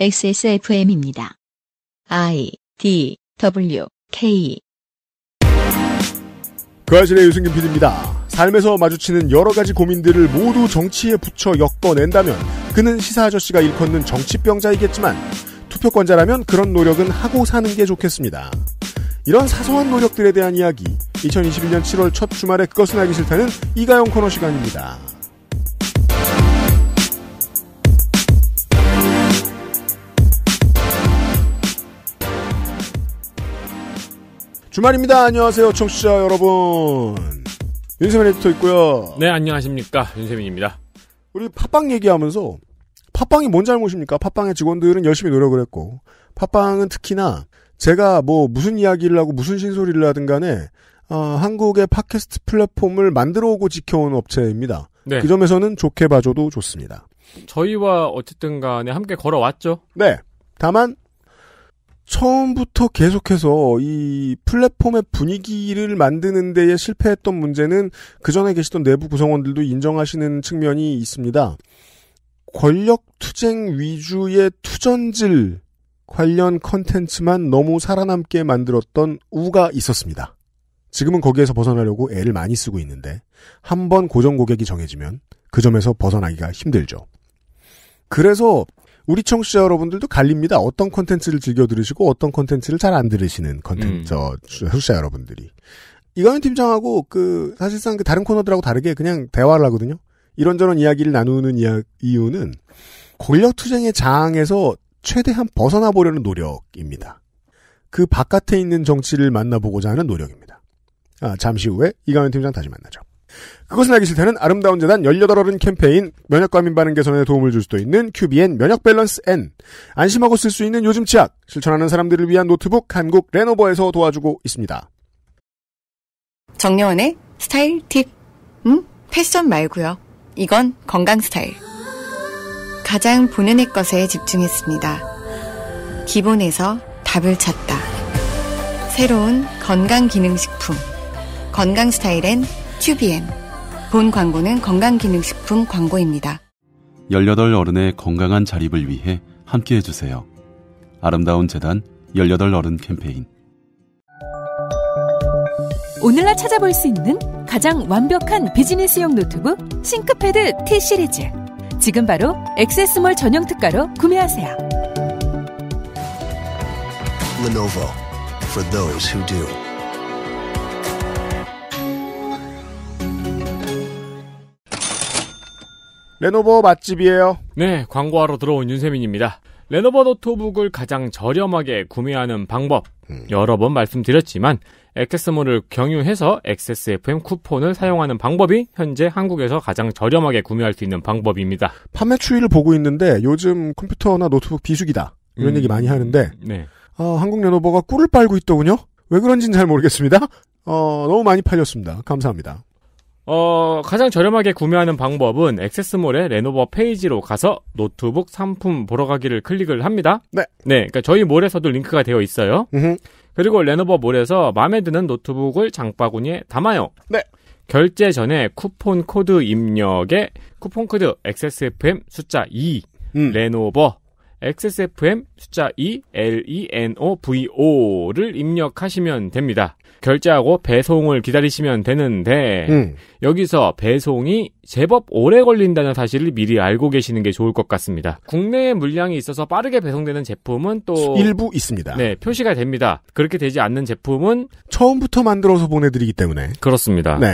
XSFM입니다. I D W K 그아실의 유승균 PD입니다. 삶에서 마주치는 여러 가지 고민들을 모두 정치에 붙여 엮어낸다면 그는 시사 아저씨가 일컫는 정치병자이겠지만 투표권자라면 그런 노력은 하고 사는 게 좋겠습니다. 이런 사소한 노력들에 대한 이야기 2021년 7월 첫 주말에 그것은 알기 싫다는 이가영 코너 시간입니다. 주말입니다. 안녕하세요, 청취자 여러분. 윤세민 에디터 있고요. 네, 안녕하십니까. 윤세민입니다. 우리 팟빵 얘기하면서 팟빵이 뭔 잘못입니까? 팟빵의 직원들은 열심히 노력을 했고 팟빵은 특히나 제가 뭐 무슨 이야기를 하고 무슨 신소리를 하든 간에 어, 한국의 팟캐스트 플랫폼을 만들어 오고 지켜온 업체입니다. 네. 그 점에서는 좋게 봐줘도 좋습니다. 저희와 어쨌든 간에 함께 걸어왔죠. 네. 다만 처음부터 계속해서 이 플랫폼의 분위기를 만드는 데에 실패했던 문제는 그 전에 계시던 내부 구성원들도 인정하시는 측면이 있습니다. 권력 투쟁 위주의 투전질 관련 컨텐츠만 너무 살아남게 만들었던 우가 있었습니다. 지금은 거기에서 벗어나려고 애를 많이 쓰고 있는데 한 번 고정 고객이 정해지면 그 점에서 벗어나기가 힘들죠. 그래서 우리 청취자 여러분들도 갈립니다. 어떤 콘텐츠를 즐겨 들으시고 어떤 콘텐츠를잘 안 들으시는 컨텐츠 음. 저 청취자 여러분들이 이광현 팀장하고 그 사실상 그 다른 코너들하고 다르게 그냥 대화를 하거든요. 이런저런 이야기를 나누는 이야, 이유는 권력투쟁의 장에서 최대한 벗어나 보려는 노력입니다. 그 바깥에 있는 정치를 만나보고자 하는 노력입니다. 아, 잠시 후에 이광현 팀장 다시 만나죠. 그것은 알기 싫다는 아름다운 재단 18어른 캠페인, 면역과 민반응 개선에 도움을 줄 수도 있는 큐비엔 면역 밸런스 N, 안심하고 쓸 수 있는 요즘 치약, 실천하는 사람들을 위한 노트북 한국 레노버에서 도와주고 있습니다. 정려원의 스타일 팁. 음? 패션 말고요. 이건 건강 스타일. 가장 보는 애 것에 집중했습니다. 기본에서 답을 찾다. 새로운 건강 기능식품. 건강 스타일엔 큐비엔. 본 광고는 건강기능식품 광고입니다. 18 어른의 건강한 자립을 위해 함께 해주세요. 아름다운 재단 18 어른 캠페인. 오늘날 찾아볼 수 있는 가장 완벽한 비즈니스용 노트북 싱크패드 T 시리즈. 지금 바로 액세스몰 전용 특가로 구매하세요. Lenovo for those who do. 레노버 맛집이에요. 네, 광고하러 들어온 윤세민입니다. 레노버 노트북을 가장 저렴하게 구매하는 방법 음. 여러 번 말씀드렸지만 액세스몰을 경유해서 XSFM 쿠폰을 사용하는 방법이 현재 한국에서 가장 저렴하게 구매할 수 있는 방법입니다. 판매 추이를 보고 있는데 요즘 컴퓨터나 노트북 비수기다 이런 음. 얘기 많이 하는데 네. 어, 한국 레노버가 꿀을 빨고 있더군요. 왜 그런지는 잘 모르겠습니다. 어, 너무 많이 팔렸습니다. 감사합니다. 어, 가장 저렴하게 구매하는 방법은 액세스몰의 레노버 페이지로 가서 노트북 상품 보러 가기를 클릭을 합니다. 네. 네. 그러니까 저희 몰에서도 링크가 되어 있어요. 으흠. 그리고 레노버 몰에서 마음에 드는 노트북을 장바구니에 담아요. 네. 결제 전에 쿠폰 코드 입력에 쿠폰 코드 XSFM 숫자 2 음. 레노버 XSFM 숫자 2 LENOVO를 입력하시면 됩니다. 결제하고 배송을 기다리시면 되는데 음. 여기서 배송이 제법 오래 걸린다는 사실을 미리 알고 계시는 게 좋을 것 같습니다. 국내에 물량이 있어서 빠르게 배송되는 제품은 또 일부 있습니다. 네, 표시가 됩니다. 그렇게 되지 않는 제품은 처음부터 만들어서 보내드리기 때문에 그렇습니다. 네.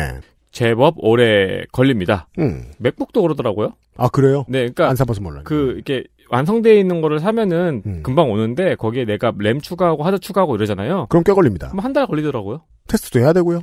제법 오래 걸립니다. 음. 맥북도 그러더라고요. 아 그래요? 네, 그러니까 안 사봐서 몰라요. 그 이렇게 완성되어 있는 거를 사면은 음. 금방 오는데 거기에 내가 램 추가하고 하드 추가하고 이러잖아요. 그럼 꽤 걸립니다. 한 달 걸리더라고요. 테스트도 해야 되고요.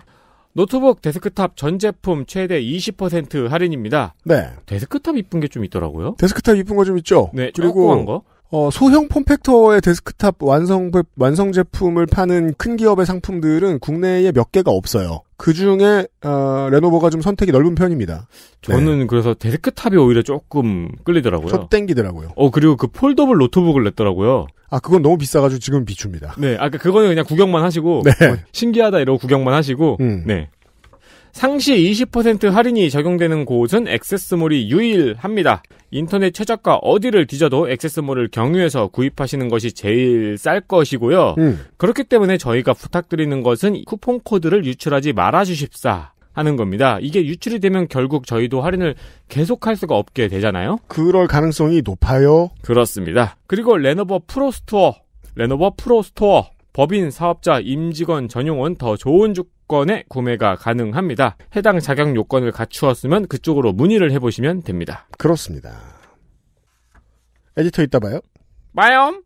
노트북 데스크탑 전 제품 최대 20% 할인입니다. 네. 데스크탑 이쁜 게 좀 있더라고요. 데스크탑 이쁜 거 좀 있죠. 네. 그리고 한 거. 어, 소형 폼팩터의 데스크탑 완성, 완성 제품을 파는 큰 기업의 상품들은 국내에 몇 개가 없어요. 그 중에, 어, 레노버가 좀 선택이 넓은 편입니다. 저는 네. 그래서 데스크탑이 오히려 조금 끌리더라고요. 첫 땡기더라고요. 어, 그리고 그 폴더블 노트북을 냈더라고요. 아, 그건 너무 비싸가지고 지금 비춥니다. 네, 아까 그, 그거는 그냥 구경만 하시고. 네. 뭐 신기하다 이러고 구경만 하시고. 음. 네. 상시 20% 할인이 적용되는 곳은 액세스몰이 유일합니다. 인터넷 최저가 어디를 뒤져도 액세스몰을 경유해서 구입하시는 것이 제일 쌀 것이고요. 음. 그렇기 때문에 저희가 부탁드리는 것은 쿠폰 코드를 유출하지 말아 주십사. 하는 겁니다. 이게 유출이 되면 결국 저희도 할인을 계속할 수가 없게 되잖아요. 그럴 가능성이 높아요. 그렇습니다. 그리고 레노버 프로 스토어, 레노버 프로 스토어 법인, 사업자, 임직원 전용은더 좋은 조건에 구매가 가능합니다. 해당 자격 요건을 갖추었으면 그쪽으로 문의를 해보시면 됩니다. 그렇습니다. 에디터 있다 봐요? 마염?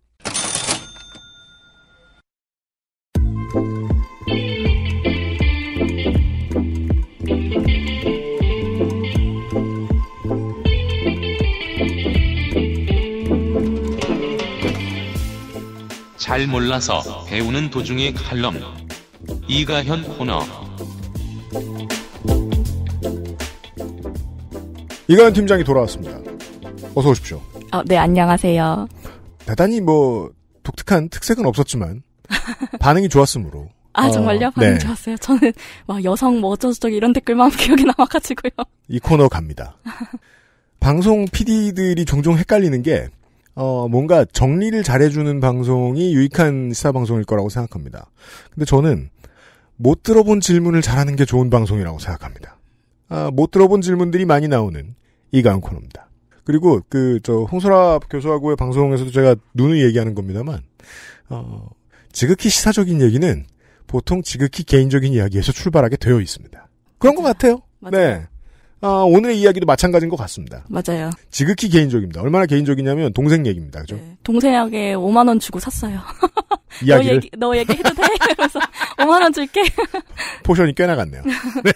잘 몰라서 배우는 도중에 칼럼 이가현 코너 이가현 팀장이 돌아왔습니다. 어서 오십시오. 어, 네 안녕하세요. 대단히 뭐 독특한 특색은 없었지만 반응이 좋았으므로. 아 어, 정말요? 반응 네. 좋았어요. 저는 막 여성 뭐 어쩌저쩌기 이런 댓글만 기억에 남아가지고요. 이 코너 갑니다. 방송 PD들이 종종 헷갈리는 게 어, 뭔가 정리를 잘해주는 방송이 유익한 시사 방송일 거라고 생각합니다. 근데 저는 못 들어본 질문을 잘하는 게 좋은 방송이라고 생각합니다. 아, 못 들어본 질문들이 많이 나오는 이강 코너입니다. 그리고 그 저 홍소라 교수하고의 방송에서도 제가 눈을 얘기하는 겁니다만 어, 지극히 시사적인 얘기는 보통 지극히 개인적인 이야기에서 출발하게 되어 있습니다. 그런 것 같아요. 맞아요. 네. 아, 오늘의 이야기도 마찬가지인 것 같습니다. 맞아요. 지극히 개인적입니다. 얼마나 개인적이냐면 동생 얘기입니다. 그죠? 네, 동생에게 5만 원 주고 샀어요. 이야기를? 너 얘기 너 얘기 해도 돼. 그래서 5만 원 줄게. 포션이 꽤 나갔네요. 네.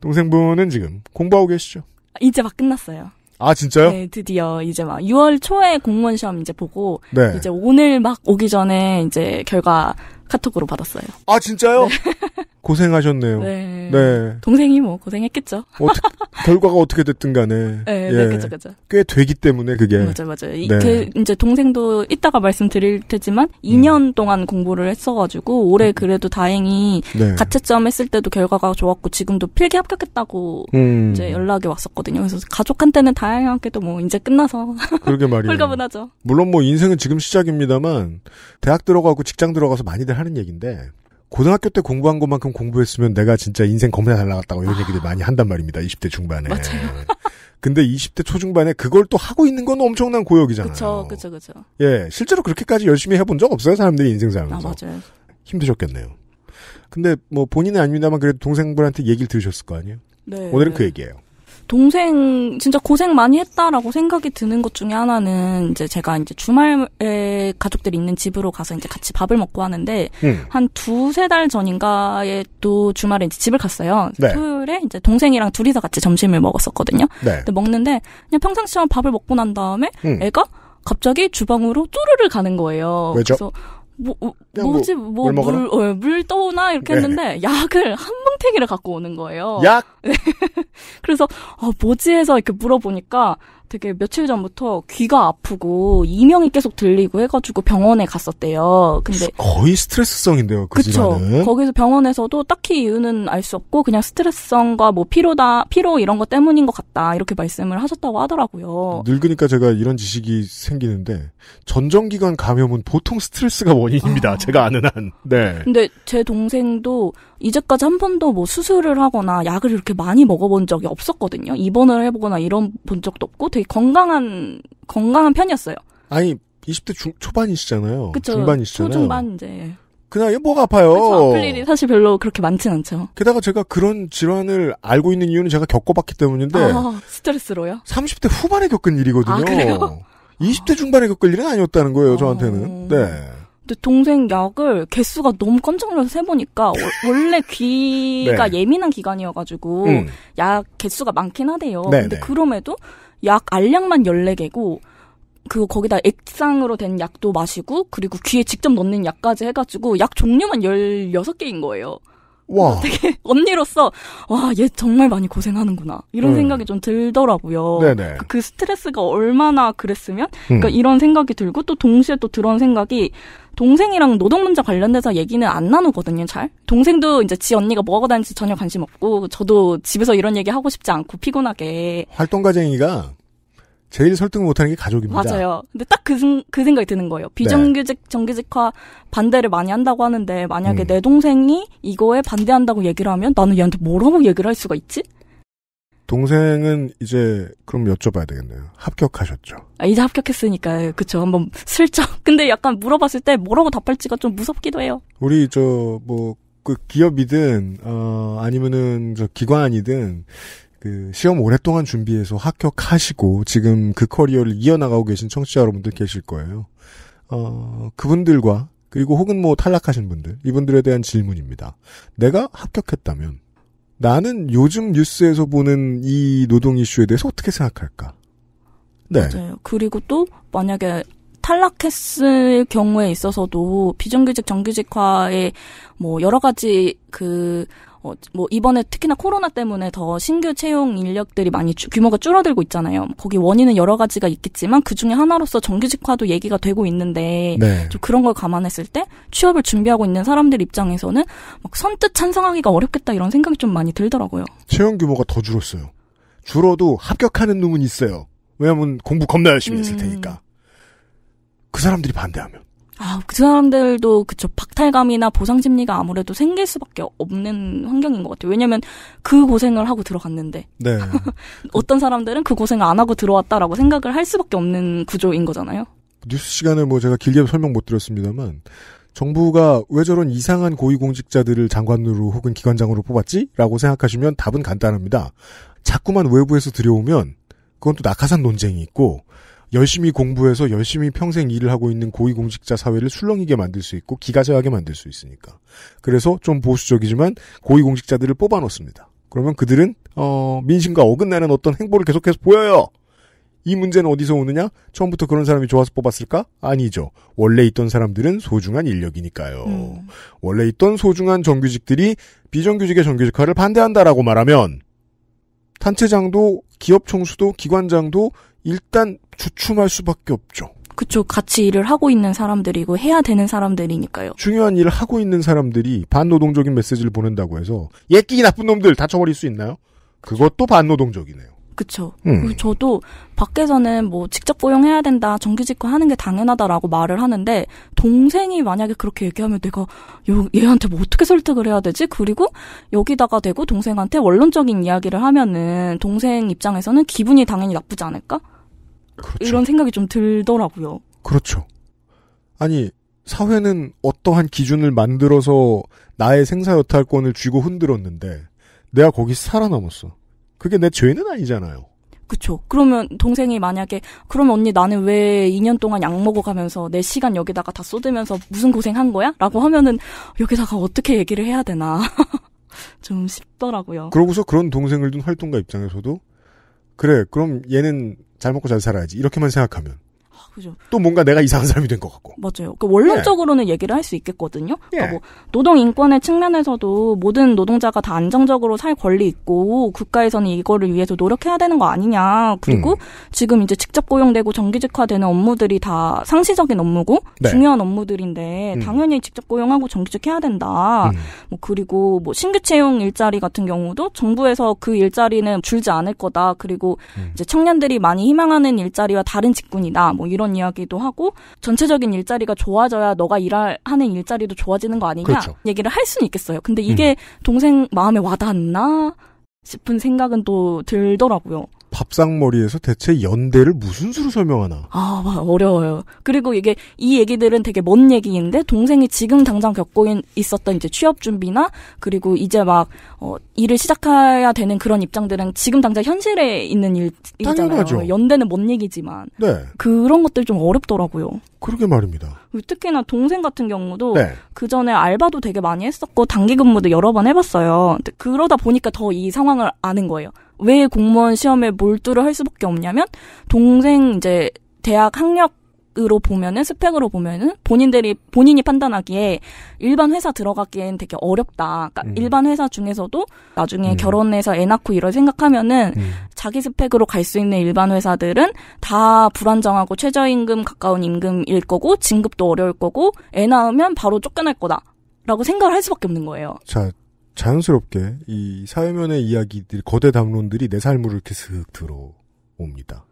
동생분은 지금 공부하고 계시죠? 이제 막 끝났어요. 아 진짜요? 네, 드디어 이제 막 6월 초에 공무원 시험 이제 보고 네. 이제 오늘 막 오기 전에 이제 결과 카톡으로 받았어요. 아 진짜요? 네. 고생하셨네요. 네. 네. 동생이 뭐 고생했겠죠. 어떻 결과가 어떻게 됐든 간에. 네, 네 예. 네, 그죠, 그죠. 꽤 되기 때문에 그게. 맞아, 맞아. 네. 그 이제 동생도 이따가 말씀드릴 테지만 2년 음. 동안 공부를 했어가지고 올해 음. 그래도 다행히 네. 가채점 했을 때도 결과가 좋았고 지금도 필기 합격했다고 음. 이제 연락이 왔었거든요. 그래서 가족한테는 다양하게도 뭐 이제 끝나서. 그러게 말이에요. 홀가분하죠. 물론 뭐 인생은 지금 시작입니다만 대학 들어가고 직장 들어가서 많이들 하는 얘기인데 고등학교 때 공부한 것만큼 공부했으면 내가 진짜 인생 겁나 잘 나갔다고 이런 아. 얘기들 많이 한단 말입니다. 20대 중반에. 맞아요. 근데 20대 초중반에 그걸 또 하고 있는 건 엄청난 고역이잖아요. 그렇죠, 그렇그렇 예, 실제로 그렇게까지 열심히 해본 적 없어요, 사람들이 인생 살면서. 아, 맞아요. 힘드셨겠네요. 근데 뭐 본인은 아닙니다만 그래도 동생분한테 얘기를 들으셨을 거 아니에요? 네. 오늘은 그 얘기예요. 동생 진짜 고생 많이 했다라고 생각이 드는 것 중에 하나는 이제 제가 이제 주말에 가족들 이 있는 집으로 가서 이제 같이 밥을 먹고 하는데 음. 한 두세 달 전인가에 또 주말에 이제 집을 갔어요. 네. 토요일에 이제 동생이랑 둘이서 같이 점심을 먹었었거든요. 네. 근데 먹는데 그냥 평상시처럼 밥을 먹고 난 다음에 음. 애가 갑자기 주방으로 쪼르르 가는 거예요. 왜죠? 그래서 뭐, 어, 뭐, 뭐지 뭐물 물, 어, 예, 물 떠오나 이렇게 네. 했는데 약을 한 뭉탱이를 갖고 오는 거예요. 약. 네. 그래서 어, 뭐지 해서 이렇게 물어보니까 되게 며칠 전부터 귀가 아프고 이명이 계속 들리고 해가지고 병원에 갔었대요. 근데 거의 스트레스성인데요. 그그죠 질환은. 거기서 병원에서도 딱히 이유는 알 수 없고 그냥 스트레스성과 뭐 피로다 피로 이런 것 때문인 것 같다 이렇게 말씀을 하셨다고 하더라고요. 늙으니까 제가 이런 지식이 생기는데 전정기관 감염은 보통 스트레스가 원인입니다. 아... 제가 아는 한. 네. 근데 제 동생도 이제까지 한 번도 뭐 수술을 하거나 약을 이렇게 많이 먹어본 적이 없었거든요. 입원을 해보거나 이런 본 적도 없고 되게 건강한 건강한 편이었어요. 아니 20대 중, 초반이시잖아요. 그쵸, 중반이시잖아요. 초중반 이제. 그냥 뭐가 아파요. 아플 일이 사실 별로 그렇게 많진 않죠. 게다가 제가 그런 질환을 알고 있는 이유는 제가 겪어봤기 때문인데 아, 스트레스로요? 30대 후반에 겪은 일이거든요. 아, 그래요? 20대 중반에 겪을 일은 아니었다는 거예요, 어. 저한테는. 네. 동생 약을 개수가 너무 깜짝 놀라서 세보니까 원래 귀가 네. 예민한 기관이어가지고 음. 약 개수가 많긴 하대요. 네네. 근데 네. 그럼에도 약 알약만 14개고 그 거기다 액상으로 된 약도 마시고 그리고 귀에 직접 넣는 약까지 해가지고 약 종류만 16개인 거예요. 와. 되게 언니로서 와 얘 정말 많이 고생하는구나 이런 음. 생각이 좀 들더라고요. 네네. 네. 그, 그 스트레스가 얼마나 그랬으면 그러니까 음. 그러니까 이런 생각이 들고 또 동시에 또 들은 생각이 동생이랑 노동 문제 관련돼서 얘기는 안 나누거든요, 잘. 동생도 이제 지 언니가 뭐 하고 다니는지 전혀 관심 없고, 저도 집에서 이런 얘기 하고 싶지 않고 피곤하게. 활동가쟁이가 제일 설득 못하는 게 가족입니다. 맞아요. 근데 딱그 그 생각이 드는 거예요. 네. 비정규직 네. 정규직화 반대를 많이 한다고 하는데 만약에 음. 내 동생이 이거에 반대한다고 얘기를 하면 나는 얘한테 뭐라고 얘기를 할 수가 있지? 동생은 이제 그럼 여쭤봐야 되겠네요. 합격하셨죠? 아, 이제 합격했으니까 그쵸. 한번 슬쩍. 근데 약간 물어봤을 때 뭐라고 답할지가 좀 무섭기도 해요. 우리 저 뭐 그 기업이든 어 아니면은 저 기관이든 그 시험 오랫동안 준비해서 합격하시고 지금 그 커리어를 이어나가고 계신 청취자 여러분들 계실 거예요. 어 그분들과 그리고 혹은 뭐 탈락하신 분들 이분들에 대한 질문입니다. 내가 합격했다면 나는 요즘 뉴스에서 보는 이 노동 이슈에 대해서 어떻게 생각할까? 네. 맞아요. 그리고 또 만약에 탈락했을 경우에 있어서도 비정규직 정규직화에뭐 여러 가지 그 어, 뭐 이번에 특히나 코로나 때문에 더 신규 채용 인력들이 많이 주, 규모가 줄어들고 있잖아요. 거기 원인은 여러 가지가 있겠지만 그 중에 하나로서 정규직화도 얘기가 되고 있는데 네. 좀 그런 걸 감안했을 때 취업을 준비하고 있는 사람들 입장에서는 막 선뜻 찬성하기가 어렵겠다 이런 생각이 좀 많이 들더라고요. 채용 규모가 더 줄었어요. 줄어도 합격하는 놈은 있어요. 왜냐하면 공부 겁나 열심히 했을 음. 테니까. 음. 그 사람들이 반대하면. 아, 그 사람들도 그쵸 박탈감이나 보상 심리가 아무래도 생길 수밖에 없는 환경인 것 같아요. 왜냐면 그 고생을 하고 들어갔는데 네. 어떤 사람들은 그 고생을 안 하고 들어왔다라고 생각을 할 수밖에 없는 구조인 거잖아요. 뉴스 시간에 뭐 제가 길게 설명 못 드렸습니다만 정부가 왜 저런 이상한 고위공직자들을 장관으로 혹은 기관장으로 뽑았지? 라고 생각하시면 답은 간단합니다. 자꾸만 외부에서 들여오면 그건 또 낙하산 논쟁이 있고 열심히 공부해서 열심히 평생 일을 하고 있는 고위공직자 사회를 술렁이게 만들 수 있고 기가세하게 만들 수 있으니까. 그래서 좀 보수적이지만 고위공직자들을 뽑아놓습니다. 그러면 그들은 어, 민심과 어긋나는 어떤 행보를 계속해서 보여요. 이 문제는 어디서 오느냐? 처음부터 그런 사람이 좋아서 뽑았을까? 아니죠. 원래 있던 사람들은 소중한 인력이니까요. 음. 원래 있던 소중한 정규직들이 비정규직의 정규직화를 반대한다라고 말하면 단체장도 기업 총수도 기관장도 일단 주춤할 수밖에 없죠. 그쵸. 같이 일을 하고 있는 사람들이고 해야 되는 사람들이니까요. 중요한 일을 하고 있는 사람들이 반노동적인 메시지를 보낸다고 해서 예끼기 나쁜 놈들 다 처벌일 수 있나요? 그것도 반노동적이네요. 그쵸. 음. 저도 밖에서는 뭐 직접 고용해야 된다, 정규직화 하는 게 당연하다라고 말을 하는데, 동생이 만약에 그렇게 얘기하면 내가 여, 얘한테 뭐 어떻게 설득을 해야 되지? 그리고 여기다가 대고 동생한테 원론적인 이야기를 하면은 동생 입장에서는 기분이 당연히 나쁘지 않을까? 그렇죠. 이런 생각이 좀 들더라고요. 그렇죠. 아니, 사회는 어떠한 기준을 만들어서 나의 생사여탈권을 쥐고 흔들었는데, 내가 거기 살아남았어. 그게 내 죄는 아니잖아요. 그쵸. 그러면 동생이 만약에 그러면 언니 나는 왜 2년 동안 약 먹어가면서 내 시간 여기다가 다 쏟으면서 무슨 고생한 거야? 라고 하면은 여기다가 어떻게 얘기를 해야 되나 좀쉽더라고요 그러고서 그런 동생을 둔 활동가 입장에서도 그래 그럼 얘는 잘 먹고 잘 살아야지 이렇게만 생각하면 그죠. 또 뭔가 내가 이상한 사람이 된 것 같고. 맞아요. 그러니까 원론적으로는 예. 얘기를 할 수 있겠거든요. 그러니까 예. 그러니까 뭐 노동 인권의 측면에서도 모든 노동자가 다 안정적으로 살 권리 있고 국가에서는 이거를 위해서 노력해야 되는 거 아니냐. 그리고 음. 지금 이제 직접 고용되고 정규직화되는 업무들이 다 상시적인 업무고 네. 중요한 업무들인데 음. 당연히 직접 고용하고 정규직 해야 된다. 음. 뭐 그리고 뭐 신규 채용 일자리 같은 경우도 정부에서 그 일자리는 줄지 않을 거다. 그리고 음. 이제 청년들이 많이 희망하는 일자리와 다른 직군이다. 뭐 이런 이런 이야기도 하고 전체적인 일자리가 좋아져야 너가 일하는 일자리도 좋아지는 거 아니냐 그렇죠. 얘기를 할 수는 있겠어요. 근데 이게 음. 동생 마음에 와닿나 싶은 생각은 또 들더라고요. 밥상머리에서 대체 연대를 무슨 수로 설명하나? 아, 어려워요. 그리고 이게 이 얘기들은 되게 먼 얘기인데 동생이 지금 당장 겪고 있었던 이제 취업 준비나 그리고 이제 막 어, 일을 시작해야 되는 그런 입장들은 지금 당장 현실에 있는 일, 이잖아요 연대는 먼 얘기지만 네. 그런 것들 좀 어렵더라고요. 그러게 말입니다. 특히나 동생 같은 경우도 네. 그 전에 알바도 되게 많이 했었고 단기 근무도 여러 번 해봤어요. 그러다 보니까 더 이 상황을 아는 거예요. 왜 공무원 시험에 몰두를 할 수밖에 없냐면 동생 이제 대학 학력 으로 보면은 스펙으로 보면은 본인들이 본인이 판단하기에 일반 회사 들어가기엔 되게 어렵다. 그러니까 음. 일반 회사 중에서도 나중에 음. 결혼해서 애 낳고 이런 생각하면은 음. 자기 스펙으로 갈 수 있는 일반 회사들은 다 불안정하고 최저임금 가까운 임금일 거고 진급도 어려울 거고 애 낳으면 바로 쫓겨날 거다. 라고 생각을 할 수밖에 없는 거예요. 자, 자연스럽게 이 사회면의 이야기들, 거대 담론들이 내 삶으로 이렇게 슥 들어옵니다.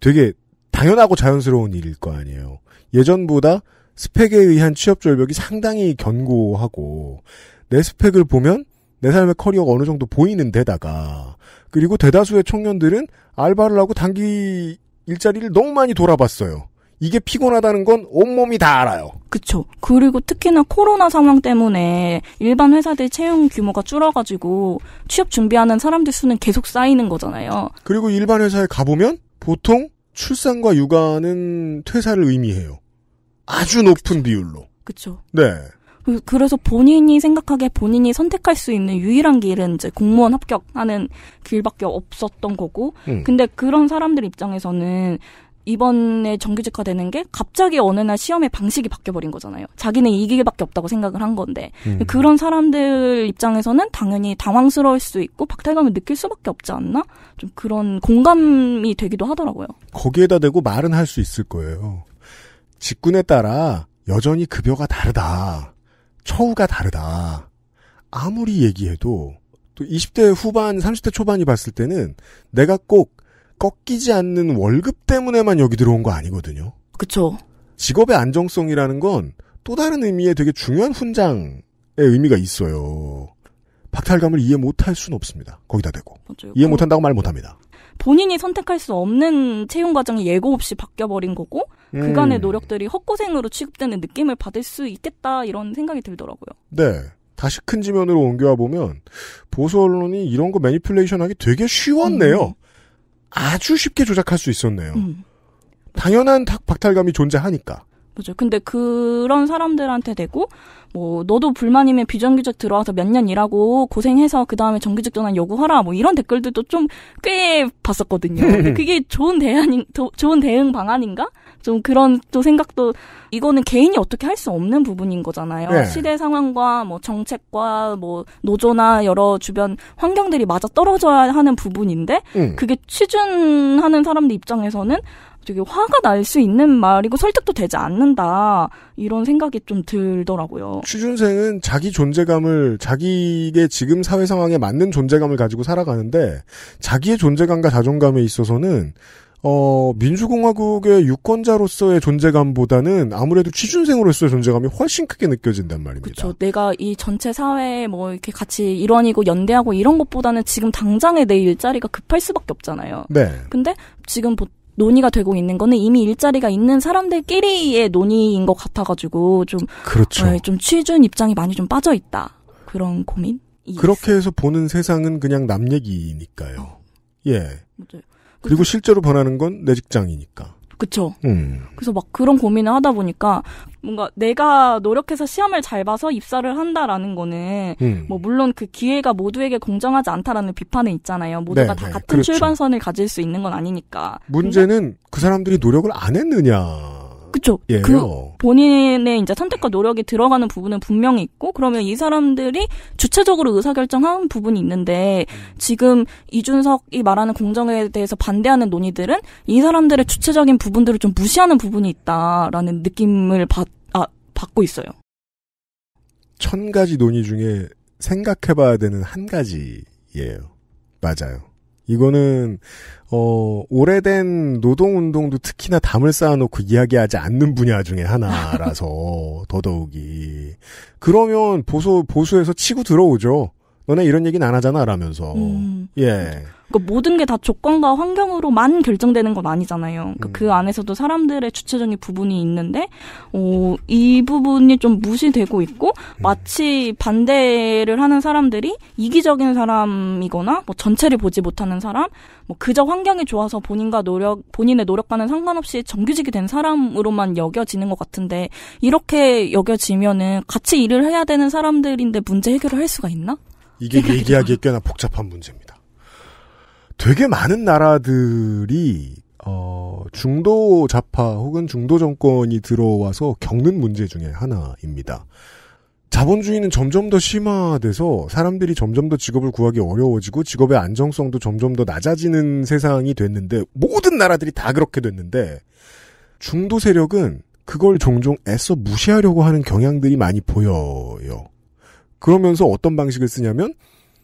되게 당연하고 자연스러운 일일 거 아니에요. 예전보다 스펙에 의한 취업 절벽이 상당히 견고하고 내 스펙을 보면 내 삶의 커리어가 어느 정도 보이는 데다가 그리고 대다수의 청년들은 알바를 하고 단기 일자리를 너무 많이 돌아봤어요. 이게 피곤하다는 건 온몸이 다 알아요. 그렇 그리고 특히나 코로나 상황 때문에 일반 회사들 채용 규모가 줄어가지고 취업 준비하는 사람들 수는 계속 쌓이는 거잖아요. 그리고 일반 회사에 가보면 보통 출산과 육아는 퇴사를 의미해요. 아주 높은 그쵸. 비율로. 그렇 네. 그, 그래서 본인이 생각하기에 본인이 선택할 수 있는 유일한 길은 이제 공무원 합격하는 길밖에 없었던 거고, 음. 근데 그런 사람들 입장에서는 이번에 정규직화되는 게 갑자기 어느 날 시험의 방식이 바뀌어버린 거잖아요. 자기는 이기기밖에 없다고 생각을 한 건데 음. 그런 사람들 입장에서는 당연히 당황스러울 수 있고 박탈감을 느낄 수밖에 없지 않나? 좀 그런 공감이 되기도 하더라고요. 거기에다 대고 말은 할 수 있을 거예요. 직군에 따라 여전히 급여가 다르다. 처우가 다르다. 아무리 얘기해도 또 20대 후반, 30대 초반이 봤을 때는 내가 꼭 꺾이지 않는 월급 때문에만 여기 들어온 거 아니거든요. 그렇죠. 직업의 안정성이라는 건 또 다른 의미의 되게 중요한 훈장의 의미가 있어요. 박탈감을 이해 못할 수는 없습니다. 거기다 대고 맞아요. 이해 못한다고 말 못합니다. 본인이 선택할 수 없는 채용 과정이 예고 없이 바뀌어버린 거고 음. 그간의 노력들이 헛고생으로 취급되는 느낌을 받을 수 있겠다 이런 생각이 들더라고요. 네. 다시 큰 지면으로 옮겨와 보면 보수 언론이 이런 거 매니플레이션하기 되게 쉬웠네요. 음. 아주 쉽게 조작할 수 있었네요. 음. 당연한 박탈감이 존재하니까. 그죠. 근데 그런 사람들한테 대고 뭐, 너도 불만이면 비정규직 들어와서 몇 년 일하고 고생해서 그 다음에 정규직 전환 요구하라. 뭐 이런 댓글들도 좀 꽤 봤었거든요. 근데 음. 그게 좋은 대안인, 좋은 대응 방안인가? 좀 그런 또 생각도 이거는 개인이 어떻게 할 수 없는 부분인 거잖아요. 네. 시대 상황과 뭐 정책과 뭐 노조나 여러 주변 환경들이 맞아 떨어져야 하는 부분인데 음. 그게 취준하는 사람들 입장에서는 되게 화가 날 수 있는 말이고 설득도 되지 않는다 이런 생각이 좀 들더라고요. 취준생은 자기 존재감을 자기의 지금 사회 상황에 맞는 존재감을 가지고 살아가는데 자기의 존재감과 자존감에 있어서는 어, 민주공화국의 유권자로서의 존재감보다는 아무래도 취준생으로서의 존재감이 훨씬 크게 느껴진단 말입니다. 그렇죠. 내가 이 전체 사회에 뭐 이렇게 같이 일원이고 연대하고 이런 것보다는 지금 당장의 내 일자리가 급할 수밖에 없잖아요. 네. 근데 지금 보, 논의가 되고 있는 거는 이미 일자리가 있는 사람들끼리의 논의인 것 같아가지고 좀 그렇죠. 어, 좀 취준 입장이 많이 좀 빠져 있다. 그런 고민? 그렇게 있어요. 해서 보는 세상은 그냥 남 얘기니까요. 어. 예. 맞아요. 그리고 실제로 변하는 건 내 직장이니까. 그쵸. 음. 그래서 막 그런 고민을 하다 보니까 뭔가 내가 노력해서 시험을 잘 봐서 입사를 한다라는 거는 음. 뭐 물론 그 기회가 모두에게 공정하지 않다라는 비판은 있잖아요. 모두가 네, 다 네. 같은 그렇죠. 출발선을 가질 수 있는 건 아니니까. 문제는 근데, 그 사람들이 노력을 안 했느냐. 그쵸. 예. 그 본인의 이제 선택과 노력이 들어가는 부분은 분명히 있고 그러면 이 사람들이 주체적으로 의사결정한 부분이 있는데 음. 지금 이준석이 말하는 공정에 대해서 반대하는 논의들은 이 사람들의 주체적인 부분들을 좀 무시하는 부분이 있다라는 느낌을 받, 아, 받고 있어요. 천 가지 논의 중에 생각해봐야 되는 한 가지예요. 맞아요. 이거는 어, 오래된 노동운동도 특히나 담을 쌓아놓고 이야기하지 않는 분야 중에 하나라서, 더더욱이. 그러면 보수, 보수에서 치고 들어오죠. 너네 이런 얘기는 안 하잖아 라면서 음. 예. 그니까 모든 게 다 조건과 환경으로만 결정되는 건 아니잖아요. 그러니까 그 음. 그 안에서도 사람들의 주체적인 부분이 있는데 어, 이 부분이 좀 무시되고 있고 음. 마치 반대를 하는 사람들이 이기적인 사람이거나 뭐 전체를 보지 못하는 사람, 뭐 그저 환경이 좋아서 본인과 노력 본인의 노력과는 상관없이 정규직이 된 사람으로만 여겨지는 것 같은데 이렇게 여겨지면은 같이 일을 해야 되는 사람들인데 문제 해결을 할 수가 있나? 이게 얘기하기에 꽤나 복잡한 문제입니다. 되게 많은 나라들이 어, 중도 좌파 혹은 중도 정권이 들어와서 겪는 문제 중에 하나입니다. 자본주의는 점점 더 심화돼서 사람들이 점점 더 직업을 구하기 어려워지고 직업의 안정성도 점점 더 낮아지는 세상이 됐는데 모든 나라들이 다 그렇게 됐는데 중도 세력은 그걸 종종 애써 무시하려고 하는 경향들이 많이 보여요. 그러면서 어떤 방식을 쓰냐면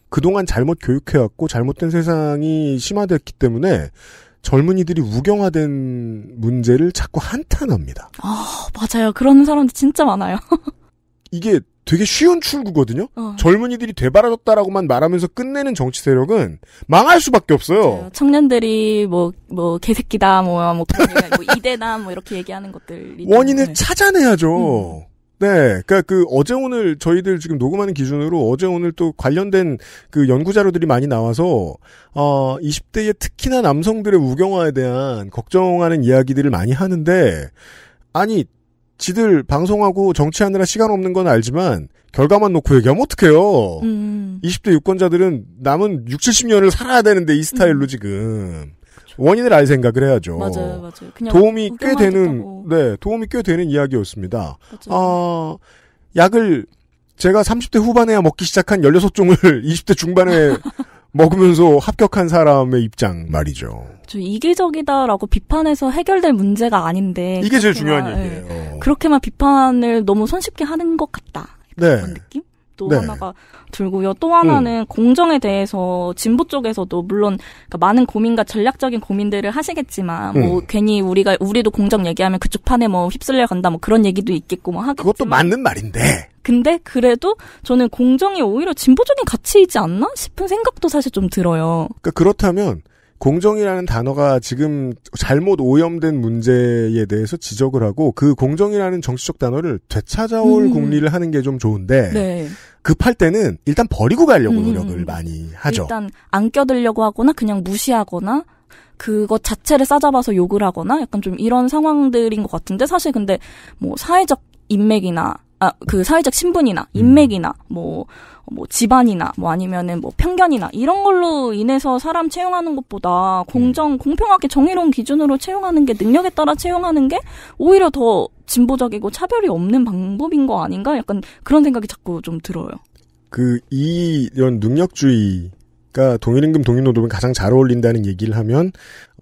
그동안 잘못 교육해왔고 잘못된 세상이 심화됐기 때문에 젊은이들이 우경화된 문제를 자꾸 한탄합니다. 아, 맞아요. 그런 사람들 진짜 많아요. 이게 되게 쉬운 출구거든요. 어. 젊은이들이 되바라졌다라고만 말하면서 끝내는 정치 세력은 망할 수밖에 없어요. 청년들이 뭐뭐 뭐 개새끼다 뭐뭐 뭐, 뭐, 뭐, 이대다 뭐 이렇게 얘기하는 것들 원인을 찾아내야죠. 음. 네, 그러니까 그 어제 오늘 저희들 지금 녹음하는 기준으로 어제 오늘 또 관련된 그 연구 자료들이 많이 나와서 어 20대의 특히나 남성들의 우경화에 대한 걱정하는 이야기들을 많이 하는데 아니 지들 방송하고 정치하느라 시간 없는 건 알지만 결과만 놓고 얘기하면 어떡해요. 음. 20대 유권자들은 남은 6, 70년을 살아야 되는데 이 스타일로 음. 지금. 원인을 알 생각을 해야죠. 맞아요, 맞아요. 그냥 도움이 꽤 되는, 듣다고. 네, 도움이 꽤 되는 이야기였습니다. 맞아요. 어, 약을 제가 30대 후반에야 먹기 시작한 16종을 20대 중반에 먹으면서 합격한 사람의 입장 말이죠. 저 이기적이다라고 비판해서 해결될 문제가 아닌데 이게 제일 중요한 얘기예요. 네. 예, 그렇게만 비판을 너무 손쉽게 하는 것 같다. 네. 느낌? 것도 네. 하나가 들고요. 또 하나는 음. 공정에 대해서 진보 쪽에서도 물론 그러니까 많은 고민과 전략적인 고민들을 하시겠지만 뭐 음. 뭐 괜히 우리가 우리도 공정 얘기하면 그쪽 판에 뭐 휩쓸려 간다 뭐 그런 얘기도 있겠고 뭐 하겠지만 그것도 맞는 말인데 근데 그래도 저는 공정이 오히려 진보적인 가치이지 않나 싶은 생각도 사실 좀 들어요. 그러니까 그렇다면 공정이라는 단어가 지금 잘못 오염된 문제에 대해서 지적을 하고 그 공정이라는 정치적 단어를 되찾아올 음. 공리를 하는 게 좀 좋은데 네. 급할 때는 일단 버리고 가려고 음. 노력을 많이 하죠. 일단 안 껴들려고 하거나 그냥 무시하거나 그것 자체를 싸잡아서 욕을 하거나 약간 좀 이런 상황들인 것 같은데 사실 근데 뭐 사회적 인맥이나 아, 그 사회적 신분이나 음. 인맥이나 뭐뭐 뭐 집안이나 뭐 아니면은 뭐 편견이나 이런 걸로 인해서 사람 채용하는 것보다 공정 음. 공평하게 정의로운 기준으로 채용하는 게 능력에 따라 채용하는 게 오히려 더 진보적이고 차별이 없는 방법인 거 아닌가? 약간 그런 생각이 자꾸 좀 들어요. 그 이런 능력주의가 동일임금 동일노동에 가장 잘 어울린다는 얘기를 하면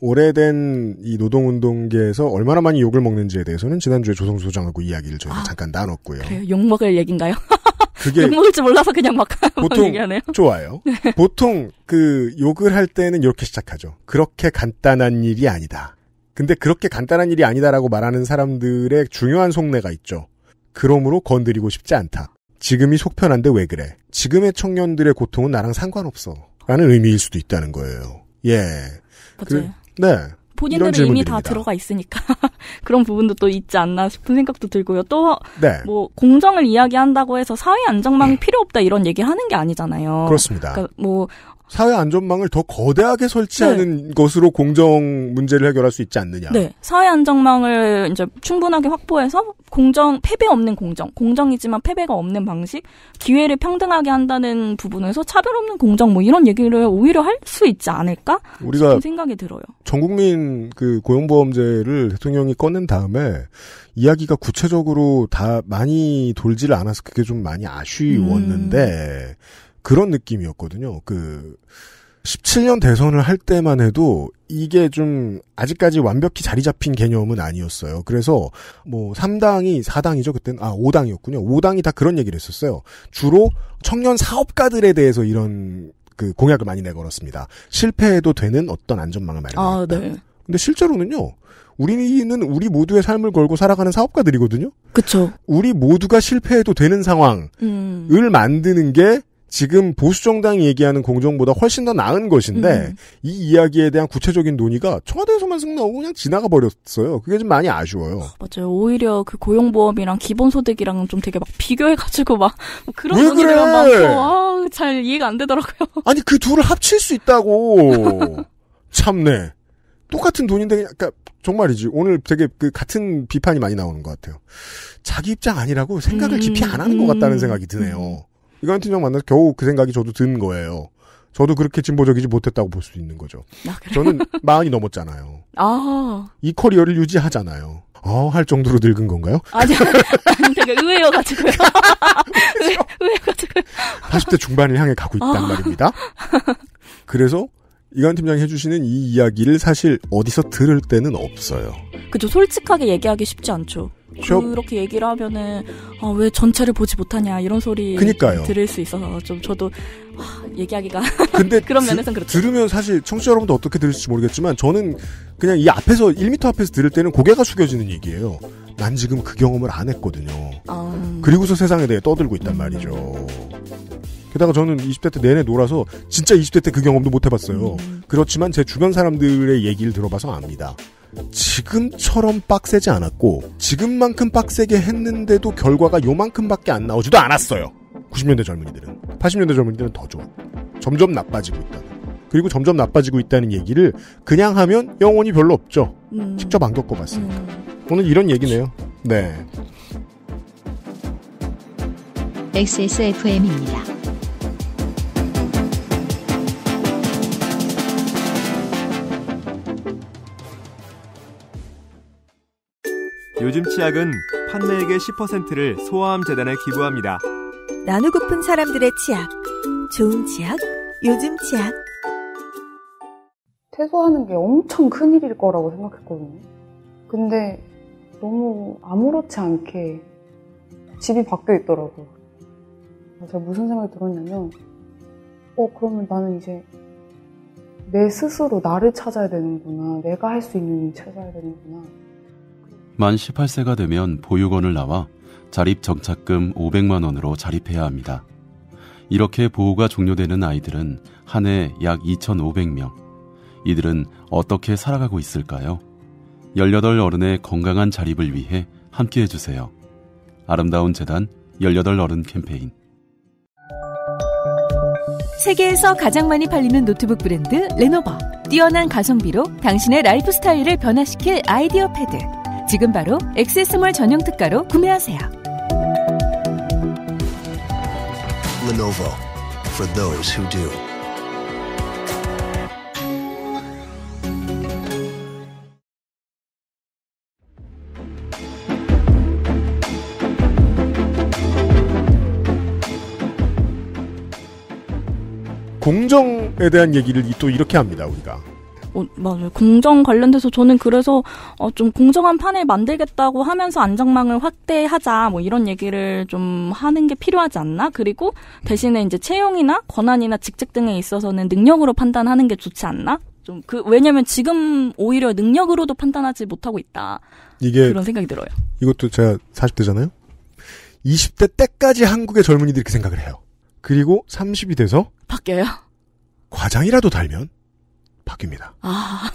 오래된 이 노동운동계에서 얼마나 많이 욕을 먹는지에 대해서는 지난주에 조성수 소장하고 이야기를 저희가 아, 잠깐 나눴고요. 그래요? 욕먹을 얘기인가요 그게 욕먹을 줄 몰라서 그냥 막 보통 얘기하네요. 좋아요. 네. 보통 그 욕을 할 때는 이렇게 시작하죠. 그렇게 간단한 일이 아니다. 근데 그렇게 간단한 일이 아니다라고 말하는 사람들의 중요한 속내가 있죠. 그러므로 건드리고 싶지 않다. 지금이 속편한데 왜 그래? 지금의 청년들의 고통은 나랑 상관없어. 라는 의미일 수도 있다는 거예요. 예. 그 맞아요. 그, 네. 본인들은 이미 다 들어가 있으니까 그런 부분도 또 있지 않나 싶은 생각도 들고요. 또뭐 네. 공정을 이야기한다고 해서 사회 안정망이 필요 없다 이런 얘기하는 게 아니잖아요. 그렇습니다. 그러니까 뭐 사회 안전망을 더 거대하게 설치하는 네. 것으로 공정 문제를 해결할 수 있지 않느냐. 네. 사회 안전망을 이제 충분하게 확보해서 공정, 패배 없는 공정, 공정이지만 패배가 없는 방식, 기회를 평등하게 한다는 부분에서 차별 없는 공정 뭐 이런 얘기를 오히려 할 수 있지 않을까? 우리가 생각이 들어요. 전 국민 그 고용보험제를 대통령이 꺼낸 다음에 이야기가 구체적으로 다 많이 돌지를 않아서 그게 좀 많이 아쉬웠는데 음. 그런 느낌이었거든요. 그 17년 대선을 할 때만 해도 이게 좀 아직까지 완벽히 자리 잡힌 개념은 아니었어요. 그래서 뭐 3당이 4당이죠. 그땐 아 5당이었군요. 5당이 다 그런 얘기를 했었어요. 주로 청년 사업가들에 대해서 이런 그 공약을 많이 내걸었습니다. 실패해도 되는 어떤 안전망을 마련했다. 아, 네. 근데 실제로는요. 우리는 우리 모두의 삶을 걸고 살아가는 사업가들이거든요. 그렇죠. 우리 모두가 실패해도 되는 상황을 음. 만드는 게 지금 보수정당이 얘기하는 공정보다 훨씬 더 나은 것인데 음. 이 이야기에 대한 구체적인 논의가 청와대에서만 승나오고 그냥 지나가 버렸어요. 그게 좀 많이 아쉬워요. 아, 맞아요. 오히려 그 고용보험이랑 기본소득이랑 좀 되게 막 비교해가지고 막 뭐 그런 논의가 그래? 많고 아, 잘 이해가 안 되더라고요. 아니 그 둘을 합칠 수 있다고 참네. 똑같은 돈인데 그러니까 정말이지 오늘 되게 그 같은 비판이 많이 나오는 것 같아요. 자기 입장 아니라고 생각을 음, 깊이 안 하는 것 같다는 음, 생각이 드네요. 음. 이관 팀장 만나서 겨우 그 생각이 저도 든 거예요. 저도 그렇게 진보적이지 못했다고 볼 수 있는 거죠. 아, 저는 마흔이 넘었잖아요. 아. 이 커리어를 유지하잖아요. 어, 할 정도로 늙은 건가요? 아니, 아니 되 그러니까 의외여가지고요. 의외여가지고. 40대 중반을 향해 가고 있단 아. 말입니다. 그래서 이관 팀장이 해주시는 이 이야기를 사실 어디서 들을 때는 없어요. 그죠. 솔직하게 얘기하기 쉽지 않죠. 취 그렇게 얘기를 하면은 어, 왜 전체를 보지 못하냐 이런 소리 그니까요. 들을 수 있어서 좀 저도 하, 아, 얘기하기가 근데 그런 면에서 그렇죠. 들으면 사실 청취자 여러분도 어떻게 들을지 모르겠지만 저는 그냥 이 앞에서 1 m 앞에서 들을 때는 고개가 숙여지는 얘기예요. 난 지금 그 경험을 안 했거든요. 아... 그리고서 세상에 대해 떠들고 있단 말이죠. 게다가 저는 20대 때 내내 놀아서 진짜 20대 때 그 경험도 못 해봤어요. 음. 그렇지만 제 주변 사람들의 얘기를 들어봐서 압니다. 지금처럼 빡세지 않았고 지금만큼 빡세게 했는데도 결과가 요만큼밖에 안 나오지도 않았어요. 90년대 젊은이들은 80년대 젊은이들은 더 좋아. 점점 나빠지고 있다. 그리고 점점 나빠지고 있다는 얘기를 그냥 하면 영혼이 별로 없죠. 음. 직접 안 겪어봤으니까. 음. 오늘 이런 얘기네요. 네. XSFM입니다. 요즘 치약은 판매액의 10%를 소아암 재단에 기부합니다. 나누고픈 사람들의 치약. 좋은 치약, 요즘 치약. 퇴소하는 게 엄청 큰일일 거라고 생각했거든요. 근데 너무 아무렇지 않게 집이 바뀌어 있더라고요. 제가 무슨 생각이 들었냐면, 어, 그러면 나는 이제 내 스스로 나를 찾아야 되는구나. 내가 할 수 있는 일 찾아야 되는구나. 만 18세가 되면 보육원을 나와 자립정착금 500만 원으로 자립해야 합니다. 이렇게 보호가 종료되는 아이들은 한 해 약 2,500명. 이들은 어떻게 살아가고 있을까요? 18 어른의 건강한 자립을 위해 함께 해주세요. 아름다운 재단 18 어른 캠페인 세계에서 가장 많이 팔리는 노트북 브랜드 레노버. 뛰어난 가성비로 당신의 라이프 스타일을 변화시킬 아이디어 패드. 지금 바로 엑세스몰 전용 특가로 구매하세요. Lenovo for those who do. 공정에 대한 얘기를 또 이렇게 합니다, 우리가. 어, 맞아요. 공정 관련돼서 저는 그래서 어, 좀 공정한 판을 만들겠다고 하면서 안정망을 확대하자 뭐 이런 얘기를 좀 하는 게 필요하지 않나? 그리고 대신에 이제 채용이나 권한이나 직책 등에 있어서는 능력으로 판단하는 게 좋지 않나? 좀 그 왜냐면 하 지금 오히려 능력으로도 판단하지 못하고 있다. 이게 그런 생각이 들어요. 이것도 제가 40대잖아요. 20대 때까지 한국의 젊은이들이 이렇게 생각을 해요. 그리고 30이 돼서 바뀌어요. 과장이라도 달면 바뀝니다. 아.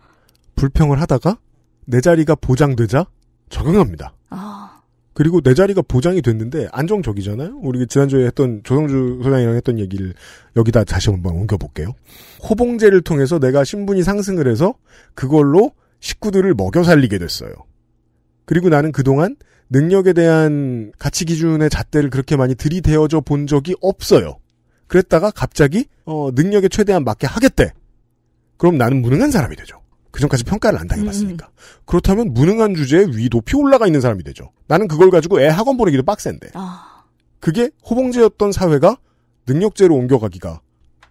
불평을 하다가 내 자리가 보장되자 적응합니다. 아. 그리고 내 자리가 보장이 됐는데 안정적이잖아요. 우리 지난주에 했던 조성주 소장이랑 했던 얘기를 여기다 다시 한번 옮겨볼게요. 호봉제를 통해서 내가 신분이 상승을 해서 그걸로 식구들을 먹여 살리게 됐어요. 그리고 나는 그동안 능력에 대한 가치 기준의 잣대를 그렇게 많이 들이대어져 본 적이 없어요. 그랬다가 갑자기 어, 능력에 최대한 맞게 하겠대. 그럼 나는 무능한 사람이 되죠. 그 전까지 평가를 안 당해봤으니까. 음. 음. 그렇다면 무능한 주제에 위 높이 올라가 있는 사람이 되죠. 나는 그걸 가지고 애 학원 보내기도 빡센데. 아. 그게 호봉제였던 사회가 능력제로 옮겨가기가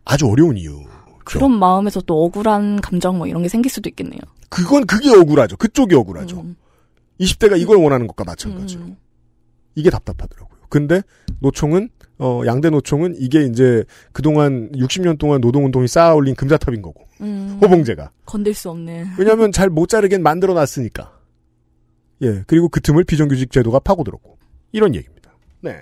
아주 어려운 이유. 그런 마음에서 또 억울한 감정 뭐 이런 게 생길 수도 있겠네요. 그건 그게 억울하죠. 그쪽이 억울하죠. 음. 20대가 이걸 원하는 것과 마찬가지로. 음, 음. 이게 답답하더라고요. 근데 노총은 어 양대 노총은 이게 이제 그동안 60년 동안 노동 운동이 쌓아 올린 금자탑인 거고. 음, 호봉제가 건들 수 없는. 왜냐하면 잘 못 자르게 만들어 놨으니까. 예, 그리고 그 틈을 비정규직 제도가 파고들었고 이런 얘기입니다. 네.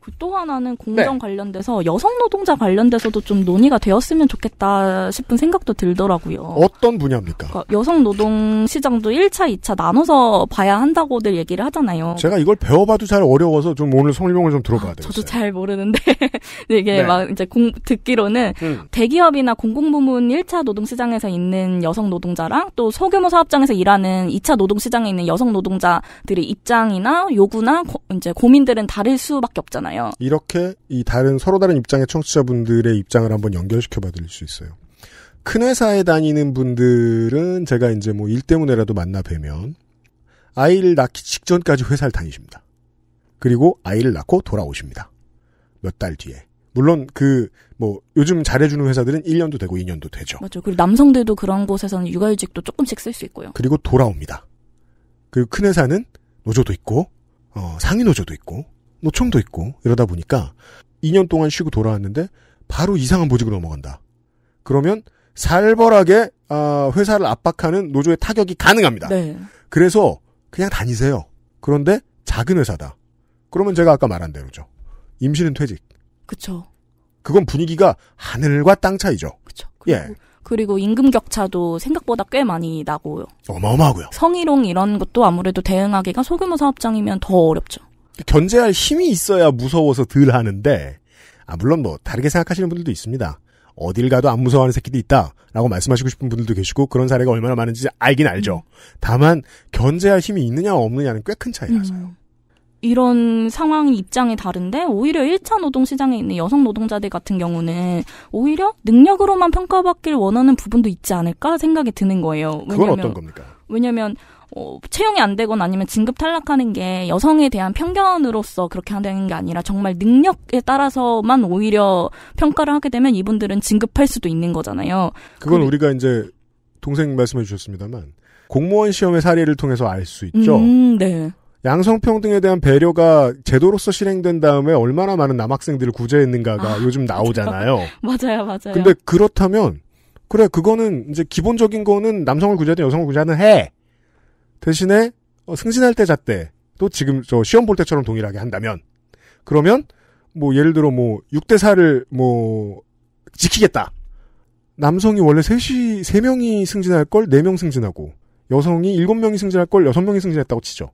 그 또 하나는 공정 네. 관련돼서 여성 노동자 관련돼서도 좀 논의가 되었으면 좋겠다 싶은 생각도 들더라고요. 어떤 분야입니까? 그러니까 여성 노동 시장도 1차, 2차 나눠서 봐야 한다고들 얘기를 하잖아요. 제가 이걸 배워봐도 잘 어려워서 좀 오늘 성희롱을 좀 들어봐야 돼요. 아, 저도 잘 모르는데 이게 네. 막 이제 공, 듣기로는 음. 대기업이나 공공부문 1차 노동 시장에서 있는 여성 노동자랑 또 소규모 사업장에서 일하는 2차 노동 시장에 있는 여성 노동자들의 입장이나 요구나 고, 이제 고민들은 다를 수밖에 없잖아요. 거잖아요. 이렇게 이 다른 서로 다른 입장의 청취자분들의 입장을 한번 연결시켜 봐 드릴 수 있어요. 큰 회사에 다니는 분들은 제가 이제 뭐 일 때문에라도 만나 뵈면 아이를 낳기 직전까지 회사를 다니십니다. 그리고 아이를 낳고 돌아오십니다. 몇 달 뒤에. 물론 그 뭐 요즘 잘해주는 회사들은 1년도 되고 2년도 되죠. 맞죠. 그리고 남성들도 그런 곳에서는 육아휴직도 조금씩 쓸 수 있고요. 그리고 돌아옵니다. 그 큰 회사는 노조도 있고 어, 상위 노조도 있고 노총도 있고 이러다 보니까 2년 동안 쉬고 돌아왔는데 바로 이상한 보직으로 넘어간다. 그러면 살벌하게 아, 회사를 압박하는 노조의 타격이 가능합니다. 네. 그래서 그냥 다니세요. 그런데 작은 회사다. 그러면 제가 아까 말한 대로죠. 임신은 퇴직. 그렇죠. 그건 분위기가 하늘과 땅 차이죠. 그렇죠. 예. 그리고 임금 격차도 생각보다 꽤 많이 나고요. 어마어마하고요. 성희롱 이런 것도 아무래도 대응하기가 소규모 사업장이면 더 어렵죠. 견제할 힘이 있어야 무서워서 덜 하는데 아 물론 뭐 다르게 생각하시는 분들도 있습니다. 어딜 가도 안 무서워하는 새끼도 있다라고 말씀하시고 싶은 분들도 계시고 그런 사례가 얼마나 많은지 알긴 알죠. 음. 다만 견제할 힘이 있느냐 없느냐는 꽤 큰 차이라서요. 음. 이런 상황 입장이 다른데 오히려 1차 노동시장에 있는 여성 노동자들 같은 경우는 오히려 능력으로만 평가받길 원하는 부분도 있지 않을까 생각이 드는 거예요. 왜냐면, 그건 어떤 겁니까? 왜냐면 어, 채용이 안 되거나 아니면 진급 탈락하는 게 여성에 대한 편견으로서 그렇게 하는 게 아니라 정말 능력에 따라서만 오히려 평가를 하게 되면 이분들은 진급할 수도 있는 거잖아요. 그건 근 우리가 이제 동생 말씀해 주셨습니다만 공무원 시험의 사례를 통해서 알 수 있죠. 음, 네. 양성평등에 대한 배려가 제도로서 실행된 다음에 얼마나 많은 남학생들을 구제했는가가 아, 요즘 나오잖아요. 맞아요, 맞아요. 근데 그렇다면 그래 그거는 이제 기본적인 거는 남성을 구제하든 여성을 구제하든 해. 대신에 어, 승진할 때 잣대 또 지금 저 시험 볼 때처럼 동일하게 한다면 그러면 뭐 예를 들어 뭐 6대 4를 뭐 지키겠다. 남성이 원래 3시 3명이 승진할 걸 4명 승진하고 여성이 7명이 승진할 걸 6명이 승진했다고 치죠.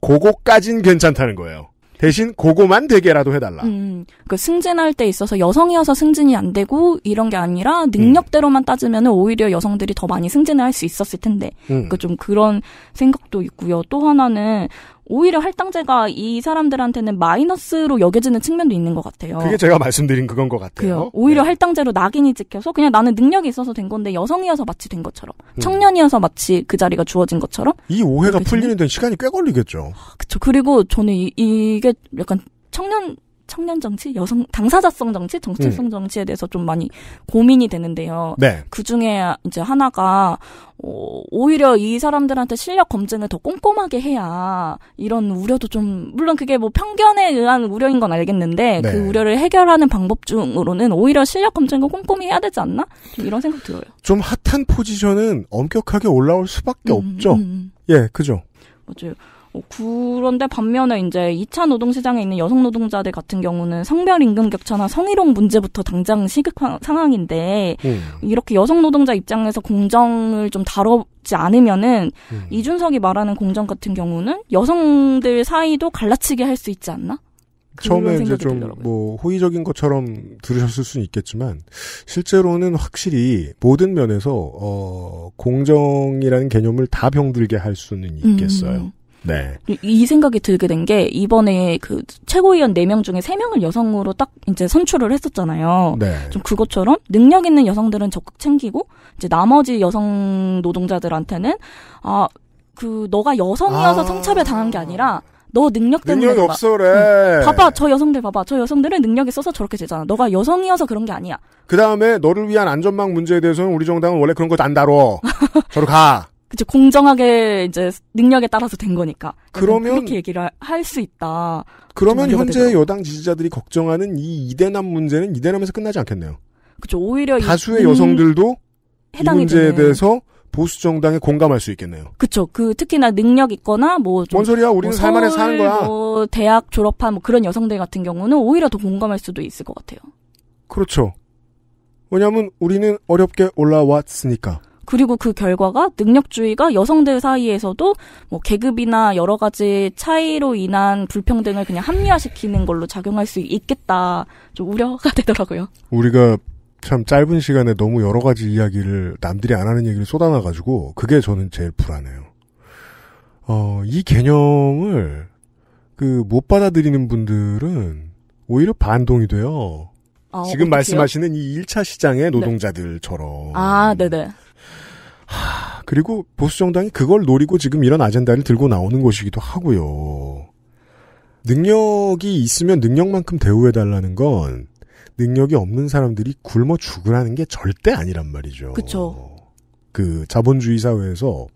그거까진 괜찮다는 거예요. 대신 고거만 되게라도 해달라. 음, 음, 그 승진할 때 있어서 여성이어서 승진이 안 되고 이런 게 아니라 능력대로만 따지면 오히려 여성들이 더 많이 승진을 할 수 있었을 텐데. 음. 그좀 그런 생각도 있고요. 또 하나는 오히려 할당제가 이 사람들한테는 마이너스로 여겨지는 측면도 있는 것 같아요. 그게 제가 말씀드린 그건 것 같아요. 그요 오히려 네. 할당제로 낙인이 찍혀서 그냥 나는 능력이 있어서 된 건데 여성이어서 마치 된 것처럼 음. 청년이어서 마치 그 자리가 주어진 것처럼 이 오해가 풀리는 데는 시간이 꽤 걸리겠죠. 그렇죠. 그리고 저는 이, 이게 약간 청년 청년 정치, 여성 당사자성 정치, 정체성 음. 정치에 대해서 좀 많이 고민이 되는데요. 네. 그 중에 이제 하나가 어, 오히려 이 사람들한테 실력 검증을 더 꼼꼼하게 해야 이런 우려도 좀 물론 그게 뭐 편견에 의한 우려인 건 알겠는데 그 네. 그 우려를 해결하는 방법 중으로는 오히려 실력 검증을 꼼꼼히 해야 되지 않나 이런 생각 들어요. 좀 핫한 포지션은 엄격하게 올라올 수밖에 음, 없죠. 음, 음. 예, 그죠. 맞아요. 어, 그런데 반면에 이제 2차 노동시장에 있는 여성 노동자들 같은 경우는 성별 임금 격차나 성희롱 문제부터 당장 시급 한 상황인데 음. 이렇게 여성 노동자 입장에서 공정을 좀다뤄지 않으면은 음. 이준석이 말하는 공정 같은 경우는 여성들 사이도 갈라치게 할 수 있지 않나? 처음에 이제 좀 뭐 호의적인 것처럼 들으셨을 수는 있겠지만 실제로는 확실히 모든 면에서 어 공정이라는 개념을 다 병들게 할 수는 있겠어요. 음. 네. 이 생각이 들게 된 게 이번에 그 최고위원 4명 중에 3명을 여성으로 딱 이제 선출을 했었잖아요. 네. 좀 그것처럼 능력 있는 여성들은 적극 챙기고 이제 나머지 여성 노동자들한테는 아, 그 너가 여성이어서 아. 성차별 당한 게 아니라 너 능력 때문에 능력가 없어래. 응. 봐봐 저 여성들 봐봐 저 여성들은 능력이 있어서 저렇게 되잖아. 너가 여성이어서 그런 게 아니야. 그 다음에 너를 위한 안전망 문제에 대해서는 우리 정당은 원래 그런 것안 다뤄. 저로 가. 그치 공정하게 이제 능력에 따라서 된 거니까. 그러면 그렇게 얘기를 할 수 있다. 그러면 현재 되더라고 여당 지지자들이 걱정하는 이 이대남 문제는 이대남에서 끝나지 않겠네요. 그죠 오히려 다수의 음 여성들도 해당이 문제에 되네. 대해서 보수 정당에 공감할 수 있겠네요. 그렇죠. 그 특히나 능력 있거나 뭐뭔 소리야? 우리는 뭐 살만해 사는 거야. 뭐 대학 졸업한 뭐 그런 여성들 같은 경우는 오히려 더 공감할 수도 있을 것 같아요. 그렇죠. 왜냐하면 우리는 어렵게 올라왔으니까. 그리고 그 결과가 능력주의가 여성들 사이에서도 뭐 계급이나 여러 가지 차이로 인한 불평등을 그냥 합리화시키는 걸로 작용할 수 있겠다. 좀 우려가 되더라고요. 우리가 참 짧은 시간에 너무 여러 가지 이야기를 남들이 안 하는 얘기를 쏟아놔가지고 그게 저는 제일 불안해요. 어, 이 개념을 그 못 받아들이는 분들은 오히려 반동이 돼요. 아, 지금 어떡해요? 말씀하시는 이 1차 시장의 네. 노동자들처럼. 네. 아, 네네. 하, 그리고 보수정당이 그걸 노리고 지금 이런 아젠다를 들고 나오는 것이기도 하고요. 능력이 있으면 능력만큼 대우해달라는 건 능력이 없는 사람들이 굶어 죽으라는 게 절대 아니란 말이죠. 그쵸. 그 자본주의 사회에서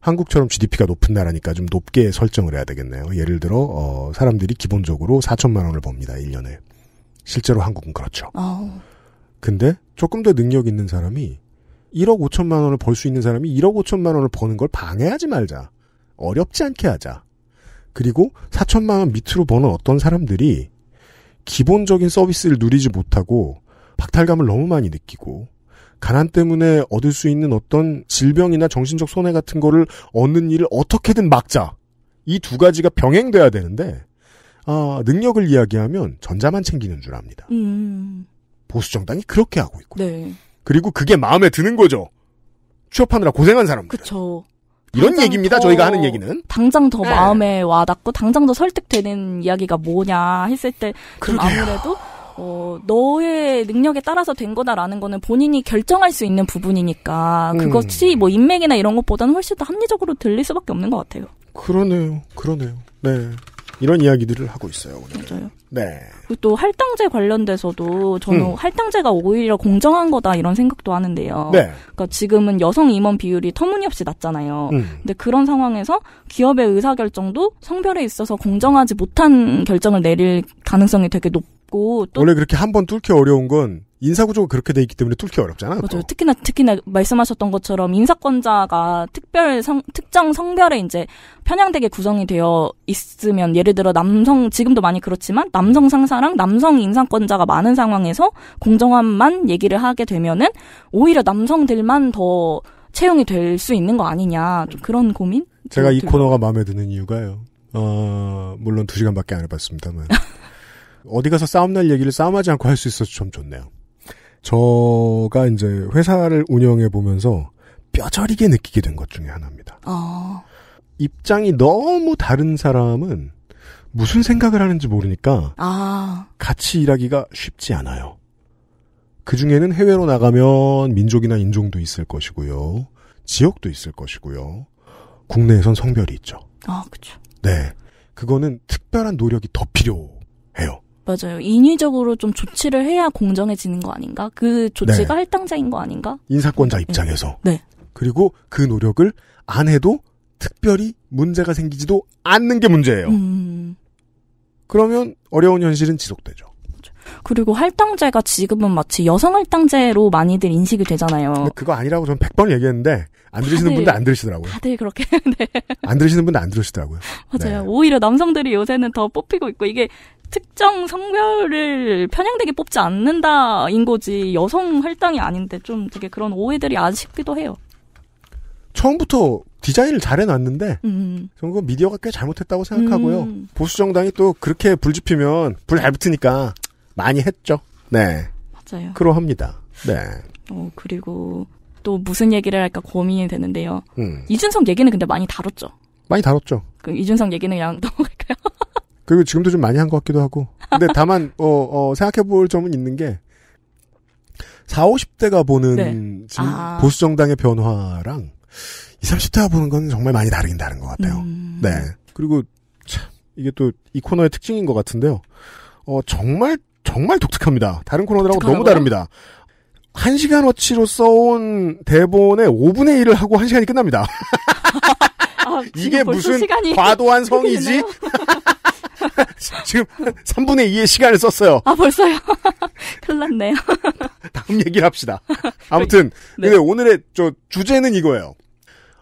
한국처럼 GDP가 높은 나라니까 좀 높게 설정을 해야 되겠네요. 예를 들어 어, 사람들이 기본적으로 4천만 원을 법니다. 1년에. 실제로 한국은 그렇죠. 어. 근데 조금 더 능력 있는 사람이 1억 5천만 원을 벌 수 있는 사람이 1억 5천만 원을 버는 걸 방해하지 말자. 어렵지 않게 하자. 그리고 4천만 원 밑으로 버는 어떤 사람들이 기본적인 서비스를 누리지 못하고 박탈감을 너무 많이 느끼고 가난 때문에 얻을 수 있는 어떤 질병이나 정신적 손해 같은 거를 얻는 일을 어떻게든 막자. 이 두 가지가 병행돼야 되는데 아, 능력을 이야기하면 전자만 챙기는 줄 압니다. 음. 보수 정당이 그렇게 하고 있고요. 네. 그리고 그게 마음에 드는 거죠. 취업하느라 고생한 사람들. 그렇죠. 이런 얘기입니다. 저희가 하는 얘기는 당장 더 네. 마음에 와닿고 당장 더 설득되는 이야기가 뭐냐 했을 때좀 아무래도 어, 너의 능력에 따라서 된 거다라는 거는 본인이 결정할 수 있는 부분이니까 음. 그것이 뭐 인맥이나 이런 것보다는 훨씬 더 합리적으로 들릴 수밖에 없는 것 같아요. 그러네요. 그러네요. 네. 이런 이야기들을 하고 있어요. 오늘. 맞아요. 네. 그리고 또 할당제 관련돼서도 저는 음. 할당제가 오히려 공정한 거다 이런 생각도 하는데요. 네. 그러니까 지금은 여성 임원 비율이 터무니없이 낮잖아요. 음. 근데 그런 상황에서 기업의 의사 결정도 성별에 있어서 공정하지 못한 결정을 내릴 가능성이 되게 높고 원래 그렇게 한번 뚫기 어려운 건 인사구조가 그렇게 돼 있기 때문에 뚫기 어렵잖아요. 맞아요. 또. 특히나 특히나 말씀하셨던 것처럼 인사권자가 특별 성, 특정 성별에 이제 편향되게 구성이 되어 있으면 예를 들어 남성 지금도 많이 그렇지만 남성 상사랑 남성 인사권자가 많은 상황에서 공정함만 얘기를 하게 되면은 오히려 남성들만 더 채용이 될 수 있는 거 아니냐 좀 그런 고민? 제가 이 코너가 마음에 드는 이유가요. 어, 물론 두 시간밖에 안 해봤습니다만 어디 가서 싸움 날 얘기를 싸움하지 않고 할 수 있어서 참 좋네요. 저가 이제 회사를 운영해 보면서 뼈저리게 느끼게 된 것 중에 하나입니다. 어. 입장이 너무 다른 사람은 무슨 생각을 하는지 모르니까 아. 같이 일하기가 쉽지 않아요. 그 중에는 해외로 나가면 민족이나 인종도 있을 것이고요. 지역도 있을 것이고요. 국내에선 성별이 있죠. 아, 그죠 네. 그거는 특별한 노력이 더 필요해요. 맞아요. 인위적으로 좀 조치를 해야 공정해지는 거 아닌가? 그 조치가 네. 할당자인 거 아닌가? 인사권자 네. 입장에서. 네. 그리고 그 노력을 안 해도 특별히 문제가 생기지도 않는 게 문제예요. 음... 그러면 어려운 현실은 지속되죠. 그리고 할당제가 지금은 마치 여성 할당제로 많이들 인식이 되잖아요. 그거 아니라고 저는 100번 얘기했는데 안 들으시는 분들 안 들으시더라고요. 다들 그렇게. 네. 안 들으시는 분들 안 들으시더라고요. 맞아요. 네. 오히려 남성들이 요새는 더 뽑히고 있고 이게 특정 성별을 편향되게 뽑지 않는다인 거지 여성 할당이 아닌데 좀 되게 그런 오해들이 아쉽기도 해요. 처음부터 디자인을 잘 해놨는데 음. 저는 그 미디어가 꽤 잘못했다고 생각하고요. 음. 보수 정당이 또 그렇게 불집히면불 잘 붙으니까 많이 했죠. 네, 맞아요. 그러합니다. 네. 어 그리고 또 무슨 얘기를 할까 고민이 되는데요. 음. 이준석 얘기는 근데 많이 다뤘죠. 많이 다뤘죠. 그 이준석 얘기는 그냥 넘어갈까요? 그리고 지금도 좀 많이 한 것 같기도 하고. 근데 다만, 어, 어, 생각해 볼 점은 있는 게, 40, 50대가 보는 네. 지금 아. 보수정당의 변화랑 20, 30대가 보는 건 정말 많이 다르긴 다른 것 같아요. 음. 네. 그리고 참, 이게 또 이 코너의 특징인 것 같은데요. 어, 정말, 정말 독특합니다. 다른 코너들하고 너무 다릅니다. 1시간 어치로 써온 대본의 5분의 1을 하고 1시간이 끝납니다. 아, 이게 무슨 시간이 과도한 성이지? 지금 3분의 2의 시간을 썼어요. 아, 벌써요? 큰일 났네요. 다음 얘기를 합시다. 아무튼, 네. 근데 오늘의 저 주제는 이거예요.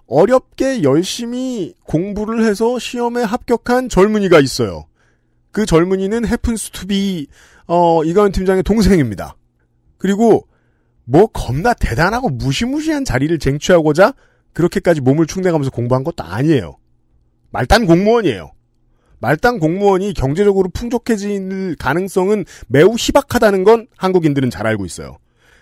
어렵게 열심히 공부를 해서 시험에 합격한 젊은이가 있어요. 그 젊은이는 해픈스투비, 어, 이가은 팀장의 동생입니다. 그리고, 뭐 겁나 대단하고 무시무시한 자리를 쟁취하고자 그렇게까지 몸을 충내가면서 공부한 것도 아니에요. 말단 공무원이에요. 말단 공무원이 경제적으로 풍족해질 가능성은 매우 희박하다는 건 한국인들은 잘 알고 있어요.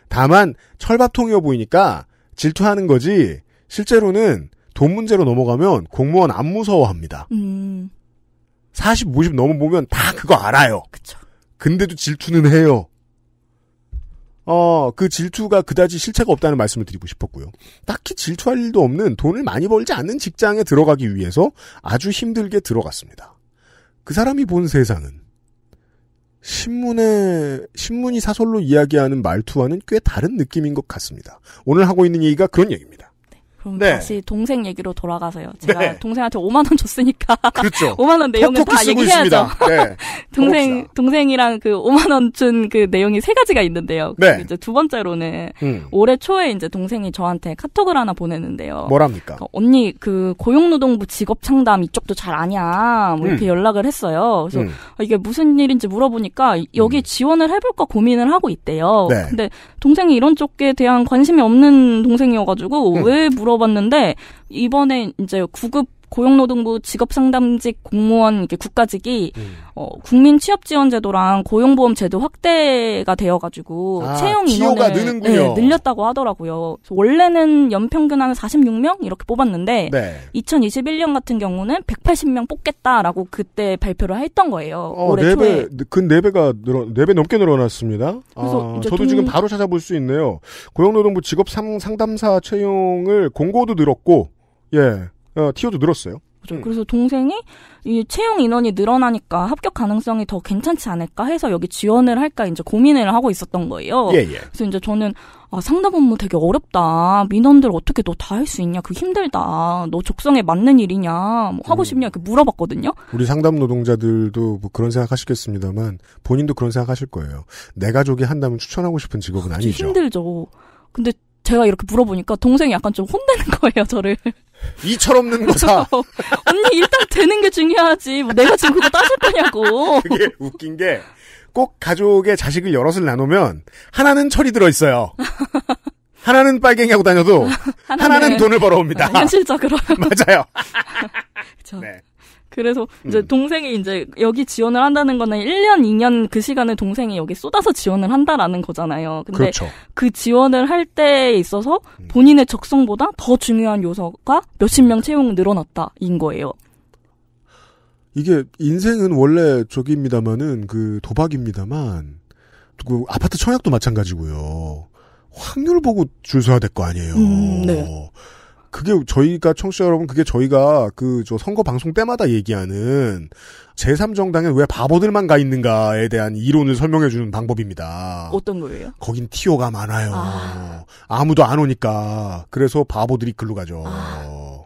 다만 철밥통이어 보이니까 질투하는 거지 실제로는 돈 문제로 넘어가면 공무원 안 무서워합니다. 음. 40, 50 넘어보면 다 그거 알아요. 그쵸. 근데도 질투는 해요. 어, 그 질투가 그다지 실체가 없다는 말씀을 드리고 싶었고요. 딱히 질투할 일도 없는 돈을 많이 벌지 않는 직장에 들어가기 위해서 아주 힘들게 들어갔습니다. 그 사람이 본 세상은 신문에 신문이 사설로 이야기하는 말투와는 꽤 다른 느낌인 것 같습니다. 오늘 하고 있는 얘기가 그런 얘기입니다. 그럼 네. 다시 동생 얘기로 돌아가서요. 제가 네. 동생한테 5만 원 줬으니까 그렇죠. 5만 원 내용을 다 얘기해야죠. 네. 동생 봅시다 동생이랑 그 5만 원준 그 내용이 세 가지가 있는데요. 네. 이제 두 번째로는 음. 올해 초에 이제 동생이 저한테 카톡을 하나 보내는데요. 뭐랍니까? 어, 언니 그 고용노동부 직업 상담 이쪽도 잘 아냐 뭐 이렇게 음. 연락을 했어요. 그래서 음. 아, 이게 무슨 일인지 물어보니까 여기 음. 지원을 해볼까 고민을 하고 있대요. 네. 근데 동생이 이런 쪽에 대한 관심이 없는 동생이어가지고 음. 왜 물어 들어봤는데 이번에 이제 구급 고용노동부 직업상담직 공무원 이렇게 국가직이 음. 어, 국민 취업지원제도랑 고용보험 제도 확대가 되어가지고 아, 채용 인원을 네, 늘렸다고 하더라고요. 원래는 연평균 한 46명 이렇게 뽑았는데 네. 2021년 같은 경우는 180명 뽑겠다라고 그때 발표를 했던 거예요. 어, 올해 4배, 초에 근 4배가 늘어 4배 넘게 늘어났습니다. 그래서 아, 저도 동... 지금 바로 찾아볼 수 있네요. 고용노동부 직업상담사 채용을 공고도 늘었고 예. 어, 티오도 늘었어요. 그렇죠. 음. 그래서 동생이 이 채용 인원이 늘어나니까 합격 가능성이 더 괜찮지 않을까 해서 여기 지원을 할까 이제 고민을 하고 있었던 거예요. 예, 예. 그래서 이제 저는 아, 상담 업무 되게 어렵다. 민원들 어떻게 너 다 할 수 있냐? 그 힘들다. 너 적성에 맞는 일이냐? 뭐 하고 음. 싶냐? 이렇게 물어봤거든요. 우리 상담 노동자들도 뭐 그런 생각 하시겠습니다만 본인도 그런 생각 하실 거예요. 내 가족이 한다면 추천하고 싶은 직업은 아니죠. 힘들죠. 근데 제가 이렇게 물어보니까 동생이 약간 좀 혼내는 거예요, 저를. 이철없는 거사. 언니 일단 되는 게 중요하지. 뭐 내가 지금 그거 따질 거냐고. 그게 웃긴 게 꼭 가족의 자식을 여럿을 나누면 하나는 철이 들어 있어요. 하나는 빨갱이하고 다녀도 하나는, 하나는 돈을 네. 벌어옵니다. 현실적으로 맞아요. 그렇죠. 네. 그래서 이제 음. 동생이 이제 여기 지원을 한다는 거는 1년, 2년 그 시간을 동생이 여기 쏟아서 지원을 한다라는 거잖아요. 근데 그렇죠. 그 지원을 할 때에 있어서 음. 본인의 적성보다 더 중요한 요소가 몇십 명 채용 늘어났다인 거예요. 이게 인생은 원래 저기입니다만은 그 도박입니다만 그 아파트 청약도 마찬가지고요. 확률 보고 줄 서야 될 거 아니에요. 음, 네. 그게 저희가 청취자 여러분 그게 저희가 그저 선거 방송 때마다 얘기하는 제3정당에왜 바보들만 가 있는가에 대한 이론을 설명해 주는 방법입니다. 어떤 거예요? 거긴 티오가 많아요. 아. 무도안 오니까 그래서 바보들이 글로 가죠. 아.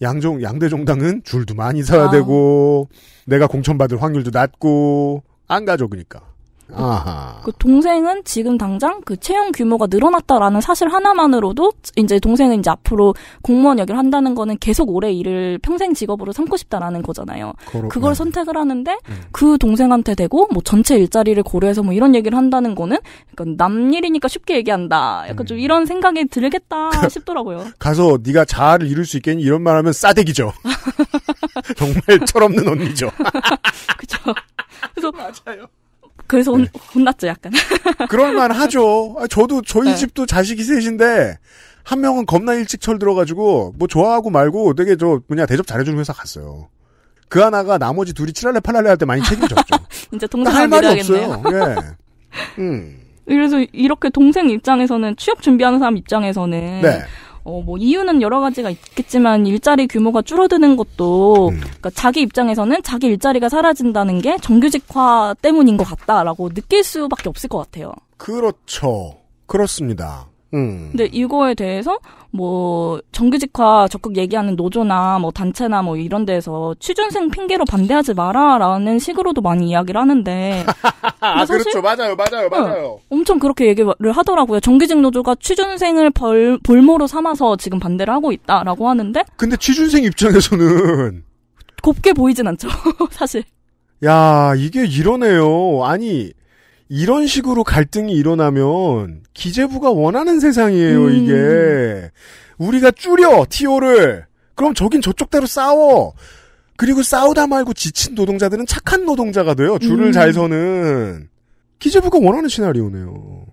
양종 양대 정당은 줄도 많이 서야 아. 되고 내가 공천받을 확률도 낮고 안 가죠 그러니까. 아하. 그 동생은 지금 당장 그 채용 규모가 늘어났다라는 사실 하나만으로도 이제 동생은 이제 앞으로 공무원 역을 한다는 거는 계속 오래 일을 평생 직업으로 삼고 싶다라는 거잖아요. 그렇 그걸 선택을 하는데 음. 그 동생한테 대고 뭐 전체 일자리를 고려해서 뭐 이런 얘기를 한다는 거는 약간 남 일이니까 쉽게 얘기한다. 약간 음. 좀 이런 생각이 들겠다 그 싶더라고요. 가서 네가 자아를 이룰 수 있겠니 이런 말하면 싸대기죠. 정말 철없는 언니죠. 그렇죠. 그래서 맞아요. 그래서 네. 혼, 혼났죠, 약간. 그럴만 하죠. 아, 저도, 저희 네. 집도 자식이 셋인데, 한 명은 겁나 일찍 철 들어가지고, 뭐 좋아하고 말고 되게 저, 뭐냐, 대접 잘해주는 회사 갔어요. 그 하나가 나머지 둘이 칠할래 팔할래 할 때 많이 책임졌죠. 진짜 동생 그러니까 할 말이 없어요. 예. 음. 그래서 이렇게 동생 입장에서는 취업 준비하는 사람 입장에서는 네. 어, 뭐 이유는 여러 가지가 있겠지만 일자리 규모가 줄어드는 것도 음. 그러니까 자기 입장에서는 자기 일자리가 사라진다는 게 정규직화 때문인 것 같다라고 느낄 수밖에 없을 것 같아요. 그렇죠. 그렇습니다. 음. 근데 이거에 대해서 뭐 정규직화 적극 얘기하는 노조나 뭐 단체나 뭐 이런 데에서 취준생 핑계로 반대하지 마라라는 식으로도 많이 이야기를 하는데 아, 그렇죠 맞아요 맞아요 어, 맞아요 네, 엄청 그렇게 얘기를 하더라고요 정규직 노조가 취준생을 벌, 볼모로 삼아서 지금 반대를 하고 있다라고 하는데 근데 취준생 입장에서는 곱게 보이진 않죠 사실 야 이게 이러네요 아니 이런 식으로 갈등이 일어나면 기재부가 원하는 세상이에요, 음. 이게. 우리가 줄여, 티오를 그럼 저긴 저쪽대로 싸워. 그리고 싸우다 말고 지친 노동자들은 착한 노동자가 돼요. 줄을 음. 잘 서는. 기재부가 원하는 시나리오네요.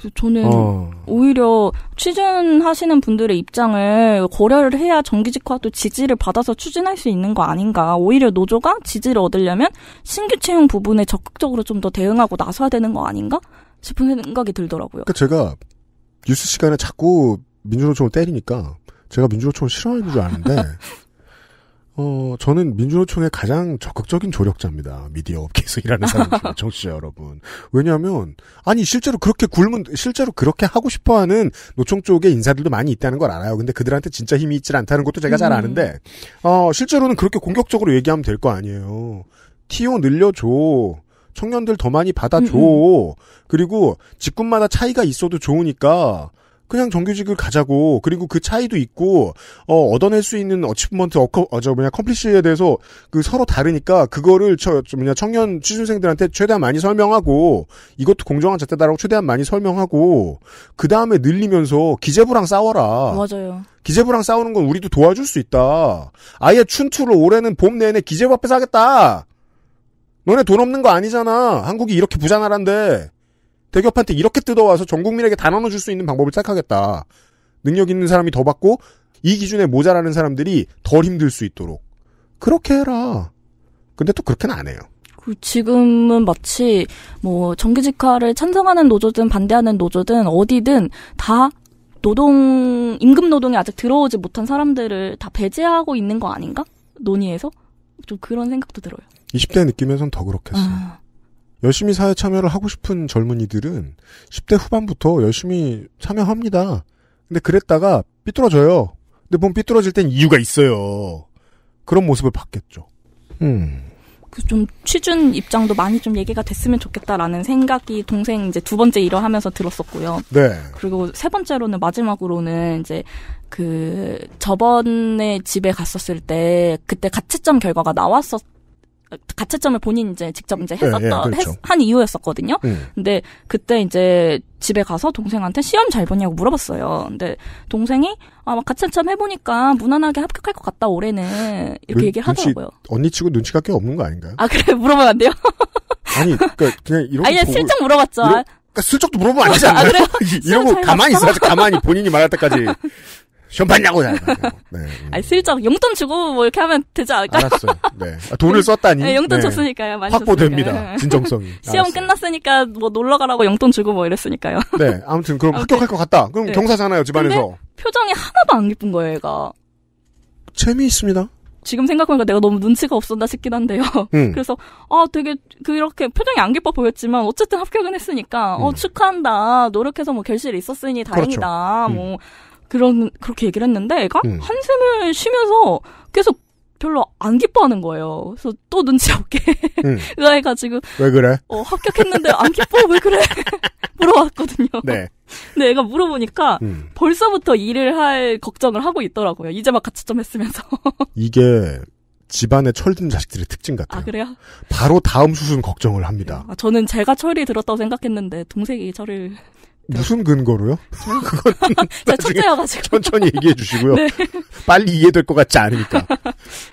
그래서 저는 어. 오히려 추진하시는 분들의 입장을 고려를 해야 정규직화 또 지지를 받아서 추진할 수 있는 거 아닌가. 오히려 노조가 지지를 얻으려면 신규 채용 부분에 적극적으로 좀 더 대응하고 나서야 되는 거 아닌가 싶은 생각이 들더라고요. 그러니까 제가 뉴스 시간에 자꾸 민주노총을 때리니까 제가 민주노총을 싫어하는 줄 아는데 어, 저는 민주노총의 가장 적극적인 조력자입니다. 미디어 업계에서 일하는 사람 중에 정치자 여러분. 왜냐하면 아니 실제로 그렇게 굶은 실제로 그렇게 하고 싶어하는 노총 쪽의 인사들도 많이 있다는 걸 알아요. 근데 그들한테 진짜 힘이 있질 않다는 것도 제가 잘 음. 아는데 어, 실제로는 그렇게 공격적으로 얘기하면 될 거 아니에요. 티오 늘려줘. 청년들 더 많이 받아줘. 음, 음. 그리고 직군마다 차이가 있어도 좋으니까 그냥 정규직을 가자고 그리고 그 차이도 있고 어 얻어낼 수 있는 어치먼트 어커 어저 뭐냐 컴플리시에 대해서 그 서로 다르니까 그거를 저 뭐냐 청년 취준생들한테 최대한 많이 설명하고 이것도 공정한 잣대다라고 최대한 많이 설명하고 그 다음에 늘리면서 기재부랑 싸워라. 맞아요. 기재부랑 싸우는 건 우리도 도와줄 수 있다. 아예 춘투를 올해는 봄 내내 기재부 앞에서 하겠다. 너네 돈 없는 거 아니잖아. 한국이 이렇게 부자 나라인데. 대기업한테 이렇게 뜯어와서 전 국민에게 다 나눠줄 수 있는 방법을 생하겠다 능력 있는 사람이 더 받고 이 기준에 모자라는 사람들이 덜 힘들 수 있도록 그렇게 해라. 근데 또 그렇게는 안 해요. 그 지금은 마치 뭐 정규직화를 찬성하는 노조든 반대하는 노조든 어디든 다 노동 임금 노동이 아직 들어오지 못한 사람들을 다 배제하고 있는 거 아닌가? 논의에서 좀 그런 생각도 들어요. 20대 느낌에선더 그렇겠어요. 아... 열심히 사회 참여를 하고 싶은 젊은이들은 10대 후반부터 열심히 참여합니다. 근데 그랬다가 삐뚤어져요. 근데 몸 삐뚤어질 땐 이유가 있어요. 그런 모습을 봤겠죠. 음. 그좀 취준 입장도 많이 좀 얘기가 됐으면 좋겠다라는 생각이 동생 이제 두 번째 일어하면서 들었었고요. 네. 그리고 세 번째로는 마지막으로는 이제 그 저번에 집에 갔었을 때 그때 가채점 결과가 나왔었 가채점을 본인 이제 직접 이제 네, 예, 했었던 예, 예, 그렇죠. 했, 한 이유였었거든요. 음. 근데 그때 이제 집에 가서 동생한테 시험 잘 보냐고 물어봤어요. 근데 동생이 아막 가채점 해보니까 무난하게 합격할 것 같다 올해는 이렇게 얘기를 하더라고요. 언니치고 눈치가 꽤 없는 거 아닌가요? 아 그래 물어보면 안 돼요? 아니 그러니까 그냥 이런 아니 보고, 슬쩍 물어봤죠. 이런, 그러니까 슬쩍도 물어보면 안 되지 않나요? 아, 이런 거 가만히 있어야지 가만히 본인이 말할 때까지 시험 봤냐고. 네. 음. 아니, 슬쩍 용돈 주고 뭐 이렇게 하면 되지 않을까알았어 네. 아, 돈을 썼다니. 네, 용돈 네. 줬으니까요. 많이 확보됩니다. 진정성이. 시험 알았어요. 끝났으니까 뭐 놀러 가라고 용돈 주고 뭐 이랬으니까요. 네. 아무튼 그럼 아무튼, 합격할 것 같다. 그럼 네. 경사잖아요, 집안에서. 표정이 하나도 안 기쁜 거예요, 얘가. 재미있습니다. 지금 생각해보니까 내가 너무 눈치가 없었나 싶긴 한데요. 음. 그래서 아 되게 그렇게 표정이 안 기뻐 보였지만 어쨌든 합격은 했으니까 어, 음. 어 축하한다. 노력해서 뭐 결실이 있었으니 다행이다. 그렇죠. 뭐 음. 뭐 그런 그렇게 얘기를 했는데 애가 음. 한숨을 쉬면서 계속 별로 안 기뻐하는 거예요. 그래서 또 눈치 없게 음. 의아해가지고 왜 그래? 어 합격했는데 안 기뻐 왜 그래? 물어봤거든요. 네. 근데 애가 물어보니까 음. 벌써부터 일을 할 걱정을 하고 있더라고요. 이제 막 같이 좀 했으면서 이게 집안의 철든 자식들의 특징 같아요. 아 그래요? 바로 다음 수순 걱정을 합니다. 아, 저는 제가 철이 들었다고 생각했는데 동생이 철을 네. 무슨 근거로요? 제가 첫째여가지고. 천천히 얘기해 주시고요. 네. 빨리 이해될 것 같지 않으니까.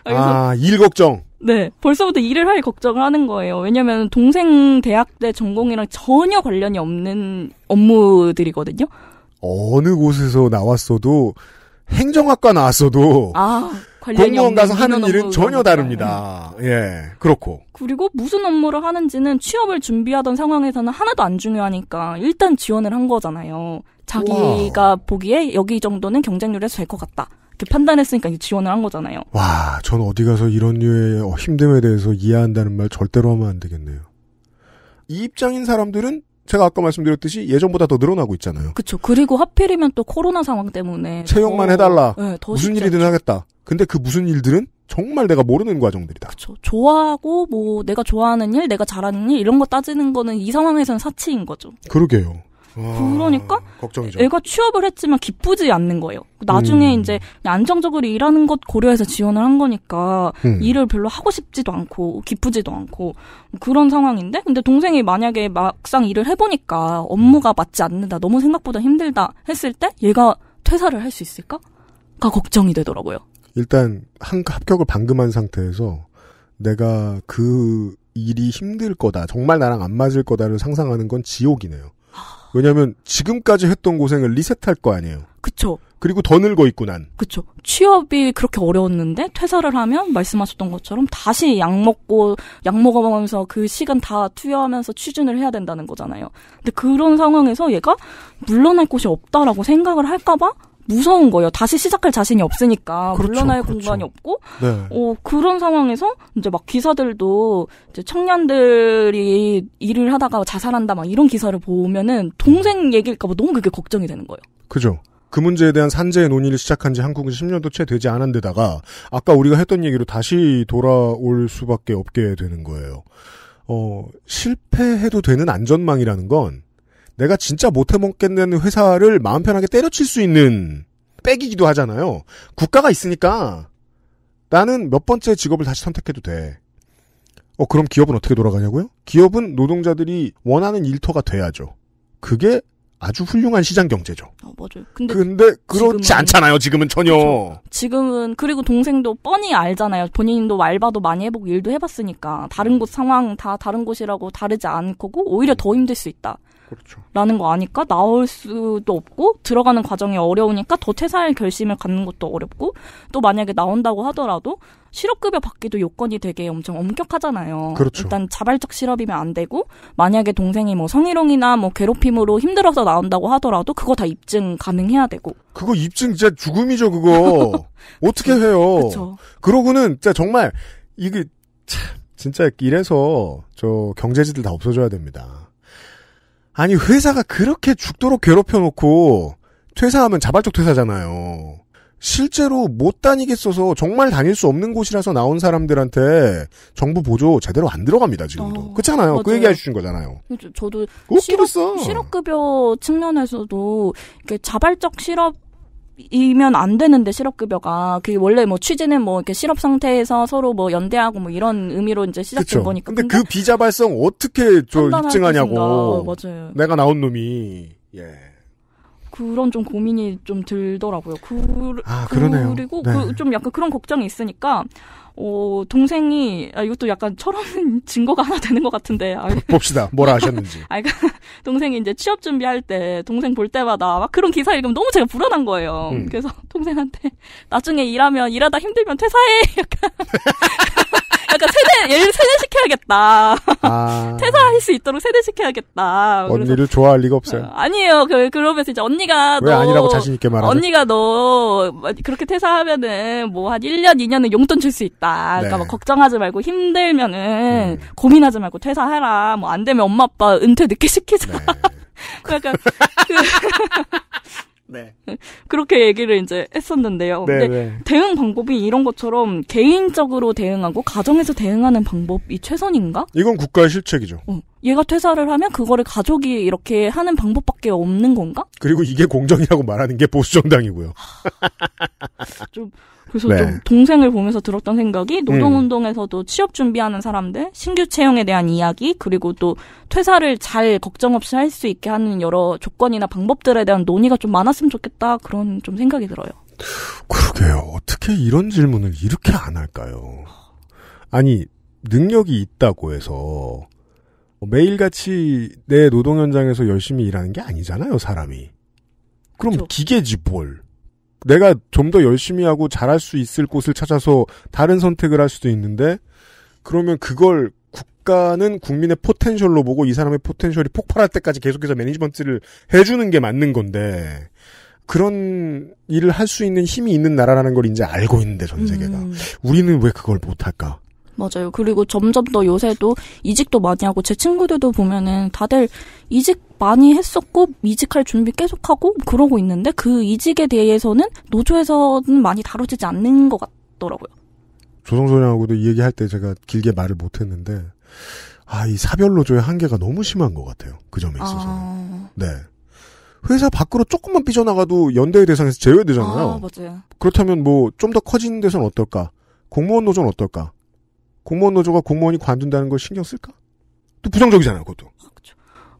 아, 아, 일 걱정. 네, 벌써부터 일을 할 걱정을 하는 거예요. 왜냐면 동생 대학 때 전공이랑 전혀 관련이 없는 업무들이거든요. 어느 곳에서 나왔어도 행정학과 나왔어도 아. 공무원 가서 하는 일은 전혀 다릅니다. 예, 그렇고. 그리고 무슨 업무를 하는지는 취업을 준비하던 상황에서는 하나도 안 중요하니까 일단 지원을 한 거잖아요. 자기가 와. 보기에 여기 정도는 경쟁률에서 될 것 같다. 이렇게 판단했으니까 이제 지원을 한 거잖아요. 와, 전 어디 가서 이런 류의 어, 힘듦에 대해서 이해한다는 말 절대로 하면 안 되겠네요. 이 입장인 사람들은 제가 아까 말씀드렸듯이 예전보다 더 늘어나고 있잖아요. 그렇죠. 그리고 하필이면 또 코로나 상황 때문에 채용만 더, 해달라. 네, 무슨 일이든 하겠다. 근데 그 무슨 일들은 정말 내가 모르는 과정들이다. 그렇죠. 좋아하고 뭐 내가 좋아하는 일, 내가 잘하는 일 이런 거 따지는 거는 이 상황에서는 사치인 거죠. 그러게요. 와, 아, 그러니까 걱정이죠. 애가 취업을 했지만 기쁘지 않는 거예요. 나중에 음. 이제 안정적으로 일하는 것 고려해서 지원을 한 거니까 음. 일을 별로 하고 싶지도 않고 기쁘지도 않고 그런 상황인데 근데 동생이 만약에 막상 일을 해보니까 업무가 맞지 않는다, 너무 생각보다 힘들다 했을 때 얘가 퇴사를 할 수 있을까? 가 걱정이 되더라고요. 일단 한 합격을 방금 한 상태에서 내가 그 일이 힘들 거다, 정말 나랑 안 맞을 거다를 상상하는 건 지옥이네요. 왜냐하면 지금까지 했던 고생을 리셋할 거 아니에요. 그쵸. 그리고 더 늙어 있고 난. 그쵸. 취업이 그렇게 어려웠는데 퇴사를 하면 말씀하셨던 것처럼 다시 약 먹고 약 먹어가면서 그 시간 다 투여하면서 취준을 해야 된다는 거잖아요. 근데 그런 상황에서 얘가 물러날 곳이 없다라고 생각을 할까봐 무서운 거예요. 다시 시작할 자신이 없으니까 그렇죠, 물러날 그렇죠. 공간이 없고 네. 어, 그런 상황에서 이제 막 기사들도 이제 청년들이 일을 하다가 자살한다 막 이런 기사를 보면은 동생 얘기일까 봐 너무 그게 걱정이 되는 거예요. 그죠. 그 문제에 대한 산재의 논의를 시작한 지 한국은 10년도 채 되지 않은 데다가 아까 우리가 했던 얘기로 다시 돌아올 수밖에 없게 되는 거예요. 어, 실패해도 되는 안전망이라는 건 내가 진짜 못해먹겠는 회사를 마음 편하게 때려칠 수 있는 빽이기도 하잖아요. 국가가 있으니까 나는 몇 번째 직업을 다시 선택해도 돼. 어, 그럼 기업은 어떻게 돌아가냐고요? 기업은 노동자들이 원하는 일터가 돼야죠. 그게 아주 훌륭한 시장 경제죠. 어, 맞아요. 근데, 근데 그렇지 지금은, 않잖아요. 지금은 전혀. 그렇죠. 지금은 그리고 동생도 뻔히 알잖아요. 본인도 알바도 많이 해보고 일도 해봤으니까 다른 음. 곳 상황 다 다른 곳이라고 다르지 않고 오히려 더 힘들 수 있다. 그렇죠. 라는 거 아니까 나올 수도 없고 들어가는 과정이 어려우니까 더 퇴사할 결심을 갖는 것도 어렵고 또 만약에 나온다고 하더라도 실업급여 받기도 요건이 되게 엄청 엄격하잖아요. 그렇죠. 일단 자발적 실업이면 안 되고 만약에 동생이 뭐 성희롱이나 뭐 괴롭힘으로 힘들어서 나온다고 하더라도 그거 다 입증 가능해야 되고. 그거 입증 진짜 죽음이죠 그거. 어떻게 해요? 그렇죠. 그러고는 진짜 정말 이게 참 진짜 이래서 저 경제지들 다 없어져야 됩니다. 아니 회사가 그렇게 죽도록 괴롭혀놓고 퇴사하면 자발적 퇴사잖아요. 실제로 못 다니겠어서 정말 다닐 수 없는 곳이라서 나온 사람들한테 정부 보조 제대로 안 들어갑니다 지금도 어, 그렇잖아요 그 맞아요. 그 얘기해 주신 거잖아요 저, 도 웃기로 실업, 실업급여 측면에서도 이렇게 자발적 실업 이면 안 되는데 실업급여가 그게 원래 뭐 취지는 뭐 이렇게 실업 상태에서 서로 뭐 연대하고 뭐 이런 의미로 이제 시작된 그쵸. 거니까. 근데, 근데 그 비자 발성 어떻게 저 입증하냐고. 어, 맞아요. 내가 나온 놈이 예. 그런 좀 고민이 좀 들더라고요. 그, 아, 그러네요. 그리고 네. 그, 좀 약간 그런 걱정이 있으니까 어, 동생이 아, 이것도 약간 철없는 증거가 하나 되는 것 같은데. 아, 봅시다. 뭐라 하셨는지. 아, 그러 동생이 이제 취업 준비할 때 동생 볼 때마다 막 그런 기사 읽으면 너무 제가 불안한 거예요. 음. 그래서 동생한테 나중에 일하면 일하다 힘들면 퇴사해. 약간 약간 세뇌 예를 세뇌시켜야겠다. 아... 할수 있도록 세대시켜야겠다 언니를 좋아할 리가 없어요. 어, 아니에요. 그, 그러면서 이제 언니가 왜 너, 아니라고 자신 있게 말하 언니가 너 그렇게 퇴사하면은 뭐한 1년, 2년은 용돈 줄 수 있다. 그러니까 네. 뭐 걱정하지 말고 힘들면은 음. 고민하지 말고 퇴사해라. 뭐 안 되면 엄마 아빠 은퇴 늦게 시키자. 네. 그러니까 그 네. 그렇게 얘기를 이제 했었는데요. 네 근데 네. 대응 방법이 이런 것처럼 개인적으로 대응하고 가정에서 대응하는 방법이 최선인가? 이건 국가의 실책이죠. 어. 얘가 퇴사를 하면 그거를 가족이 이렇게 하는 방법밖에 없는 건가? 그리고 이게 공정이라고 말하는 게 보수 정당이고요. 좀 그래서 네. 좀 동생을 보면서 들었던 생각이 음. 노동운동에서도 음. 취업 준비하는 사람들 신규 채용에 대한 이야기 그리고 또 퇴사를 잘 걱정 없이 할 수 있게 하는 여러 조건이나 방법들에 대한 논의가 좀 많았으면 좋겠다 그런 좀 생각이 들어요. 그러게요. 어떻게 이런 질문을 이렇게 안 할까요? 아니 능력이 있다고 해서 매일같이 내 노동 현장에서 열심히 일하는 게 아니잖아요, 사람이. 그럼 그렇죠. 기계지 뭘. 내가 좀 더 열심히 하고 잘할 수 있을 곳을 찾아서 다른 선택을 할 수도 있는데 그러면 그걸 국가는 국민의 포텐셜로 보고 이 사람의 포텐셜이 폭발할 때까지 계속해서 매니지먼트를 해주는 게 맞는 건데 그런 일을 할 수 있는 힘이 있는 나라라는 걸 이제 알고 있는데 전 세계가 음. 우리는 왜 그걸 못할까? 맞아요. 그리고 점점 더 요새도 이직도 많이 하고 제 친구들도 보면은 다들 이직 많이 했었고 이직할 준비 계속하고 그러고 있는데 그 이직에 대해서는 노조에서는 많이 다뤄지지 않는 것 같더라고요. 조성소장하고도 이 얘기할 때 제가 길게 말을 못했는데 아 이 사별 노조의 한계가 너무 심한 것 같아요. 그 점에 있어서. 아... 네. 회사 밖으로 조금만 삐져나가도 연대의 대상에서 제외되잖아요. 아, 그렇다면 뭐 좀 더커진는 데선 어떨까? 공무원 노조는 어떨까? 공무원 노조가 공무원이 관둔다는 걸 신경 쓸까? 또 부정적이잖아요, 그것도.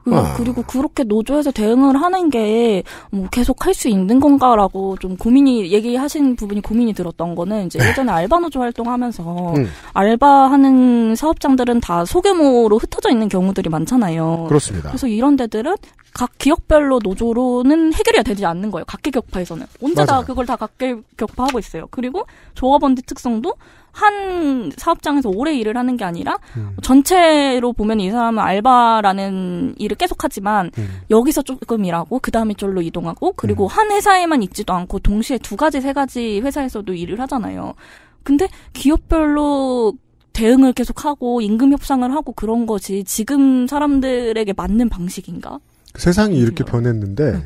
아, 그, 아. 리고 그렇게 노조에서 대응을 하는 게 뭐 계속 할 수 있는 건가라고 좀 고민이 얘기하신 부분이 고민이 들었던 거는 이제 네. 예전에 알바 노조 활동하면서 음. 알바하는 사업장들은 다 소규모로 흩어져 있는 경우들이 많잖아요. 그렇습니다. 그래서 이런 데들은 각 기업별로 노조로는 해결이 되지 않는 거예요. 각계 격파에서는 언제 맞아요. 다 그걸 다 각계 격파하고 있어요. 그리고 조합원들 특성도 한 사업장에서 오래 일을 하는 게 아니라 음. 전체로 보면 이 사람은 알바라는 일을 계속하지만 음. 여기서 조금 일하고 그 다음에 쪽로 이동하고 그리고 음. 한 회사에만 있지도 않고 동시에 두 가지 세 가지 회사에서도 일을 하잖아요. 근데 기업별로 대응을 계속하고 임금 협상을 하고 그런 것이 지금 사람들에게 맞는 방식인가? 세상이 이렇게 음. 변했는데 음.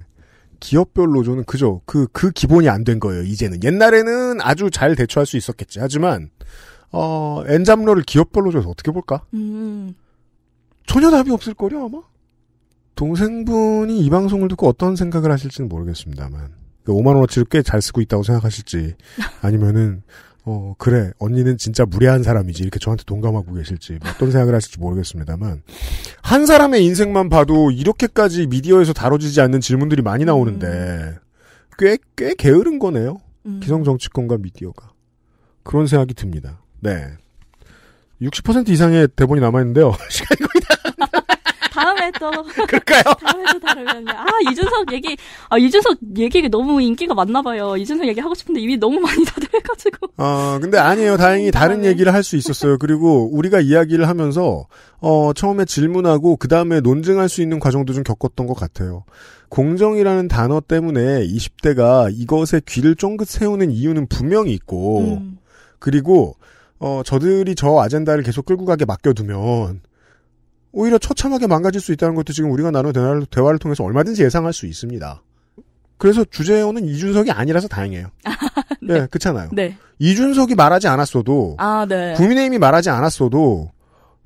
기업별 노조는 그죠. 그, 그 기본이 안 된 거예요, 이제는. 옛날에는 아주 잘 대처할 수 있었겠지. 하지만, 어, 엔잡러를 기업별 노조에서 어떻게 볼까? 음. 전혀 답이 없을거요 아마? 동생분이 이 방송을 듣고 어떤 생각을 하실지는 모르겠습니다만. 5만원어치를 그러니까 꽤잘 쓰고 있다고 생각하실지, 아니면은, 어, 그래. 언니는 진짜 무례한 사람이지. 이렇게 저한테 동감하고 계실지, 뭐 어떤 생각을 하실지 모르겠습니다만, 한 사람의 인생만 봐도 이렇게까지 미디어에서 다뤄지지 않는 질문들이 많이 나오는데, 음. 꽤, 꽤 게으른 거네요. 음. 기성 정치권과 미디어가. 그런 생각이 듭니다. 네. 60% 이상의 대본이 남아있는데요. 시간이 거의 다 다음에 또 그럴까요? 다음에 또 다루면 아 이준석 얘기 아 이준석 얘기 너무 인기가 많나 봐요. 이준석 얘기 하고 싶은데 이미 너무 많이 다들 해가지고. 아 어, 근데 아니에요. 다행히 음, 다른 아, 네. 얘기를 할 수 있었어요. 그리고 우리가 이야기를 하면서 어 처음에 질문하고 그 다음에 논증할 수 있는 과정도 좀 겪었던 것 같아요. 공정이라는 단어 때문에 20대가 이것에 귀를 쫑긋 세우는 이유는 분명히 있고 음. 그리고 어 저들이 저 아젠다를 계속 끌고 가게 맡겨두면 오히려 처참하게 망가질 수 있다는 것도 지금 우리가 나눈 대화를, 대화를 통해서 얼마든지 예상할 수 있습니다. 그래서 주재원는 이준석이 아니라서 다행이에요. 네. 네. 그렇잖아요. 네. 이준석이 말하지 않았어도 아, 네. 국민의힘이 말하지 않았어도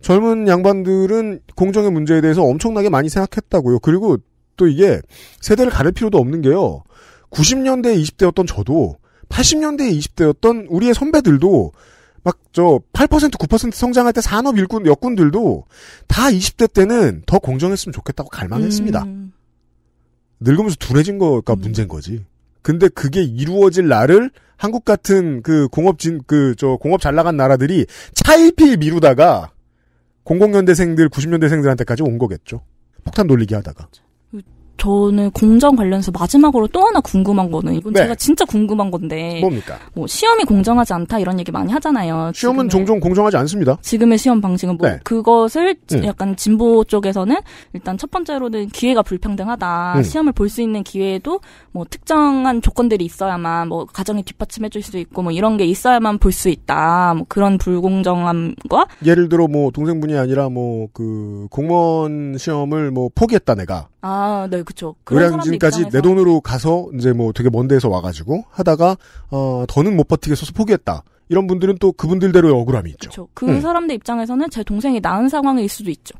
젊은 양반들은 공정의 문제에 대해서 엄청나게 많이 생각했다고요. 그리고 또 이게 세대를 가릴 필요도 없는 게요. 90년대 20대였던 저도 80년대 20대였던 우리의 선배들도 막저8% 9% 성장할 때 산업 일꾼 역군들도다 20대 때는 더 공정했으면 좋겠다고 갈망했습니다. 음. 늙으면서 둔해진 거가 음. 문제인 거지. 근데 그게 이루어질 날을 한국 같은 그 공업진 그 저 공업 잘 나간 나라들이 차일필 미루다가 00년대생들 90년대생들한테까지 온 거겠죠. 폭탄 돌리기 하다가. 그렇죠. 저는 공정 관련해서 마지막으로 또 하나 궁금한 거는 이건 네. 제가 진짜 궁금한 건데 뭡니까? 뭐 시험이 공정하지 않다 이런 얘기 많이 하잖아요. 시험은 종종 공정하지 않습니다. 지금의 시험 방식은 뭐 네. 그것을 음. 약간 진보 쪽에서는 일단 첫 번째로는 기회가 불평등하다. 음. 시험을 볼 수 있는 기회에도 뭐 특정한 조건들이 있어야만 뭐 가정이 뒷받침해 줄 수도 있고 뭐 이런 게 있어야만 볼 수 있다. 뭐 그런 불공정함과 예를 들어 뭐 동생분이 아니라 뭐 그 공무원 시험을 뭐 포기했다 내가 아, 네, 그쵸죠 요량진까지 내 돈으로 가서 이제 뭐 되게 먼 데서 에 와가지고 하다가 어 더는 못 버티겠어서 포기했다. 이런 분들은 또 그분들대로의 억울함이 있죠. 그렇그 음. 사람들 입장에서는 제 동생이 나은 상황일 수도 있죠.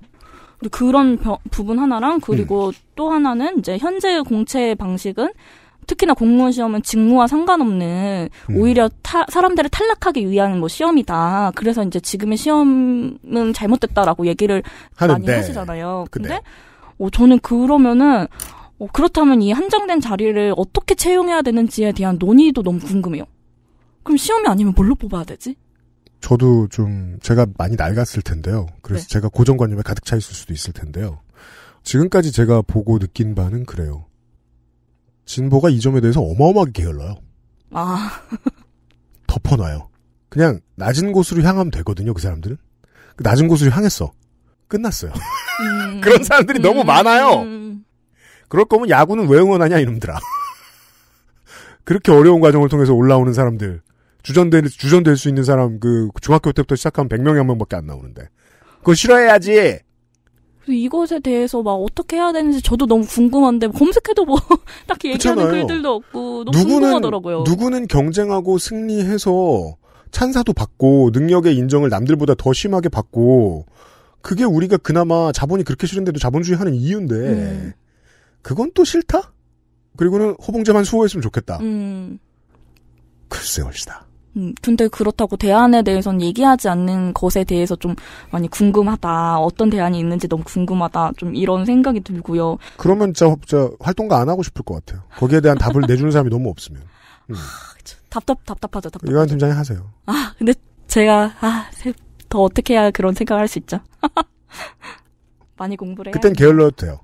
그런 벼, 부분 하나랑 그리고 음. 또 하나는 이제 현재 공채 방식은 특히나 공무원 시험은 직무와 상관없는 음. 오히려 타, 사람들을 탈락하기 위한 뭐 시험이다. 그래서 이제 지금의 시험은 잘못됐다라고 얘기를 하는데, 많이 하시잖아요. 근데, 근데 어, 저는 그러면은 어, 그렇다면 이 한정된 자리를 어떻게 채용해야 되는지에 대한 논의도 너무 궁금해요. 그럼 시험이 아니면 뭘로 뽑아야 되지? 저도 좀 제가 많이 낡았을 텐데요. 그래서 네. 제가 고정관념에 가득 차 있을 수도 있을 텐데요. 지금까지 제가 보고 느낀 바는 그래요. 진보가 이 점에 대해서 어마어마하게 게을러요. 아. 덮어놔요. 그냥 낮은 곳으로 향하면 되거든요, 그 사람들은. 낮은 곳으로 향했어. 끝났어요. 음, 그런 사람들이 음, 너무 많아요. 음. 그럴 거면 야구는 왜 응원하냐 이놈들아. 그렇게 어려운 과정을 통해서 올라오는 사람들 주전될 주전될 수 있는 사람 그 중학교 때부터 시작하면 100명에 한 명밖에 안 나오는데 그거 싫어해야지. 이것에 대해서 막 어떻게 해야 되는지 저도 너무 궁금한데 검색해도 뭐 딱히 얘기하는 그렇잖아요. 글들도 없고 너무 누구는, 궁금하더라고요. 누구는 경쟁하고 승리해서 찬사도 받고 능력의 인정을 남들보다 더 심하게 받고 그게 우리가 그나마 자본이 그렇게 싫은데도 자본주의 하는 이유인데 음. 그건 또 싫다? 그리고는 호봉제만 수호했으면 좋겠다. 음. 글쎄 옳시다. 음, 근데 그렇다고 대안에 대해선 얘기하지 않는 것에 대해서 좀 많이 궁금하다. 어떤 대안이 있는지 너무 궁금하다. 좀 이런 생각이 들고요. 그러면 진짜, 활동가 안 하고 싶을 것 같아요. 거기에 대한 답을 내주는 사람이 너무 없으면. 음. 아, 답답 답답하죠. 답답. 유한 팀장이 하세요. 아 근데 제가 아더 어떻게 해야 그런 생각을 할 수 있죠. 많이 공부를 해 그땐 게을러도 돼요.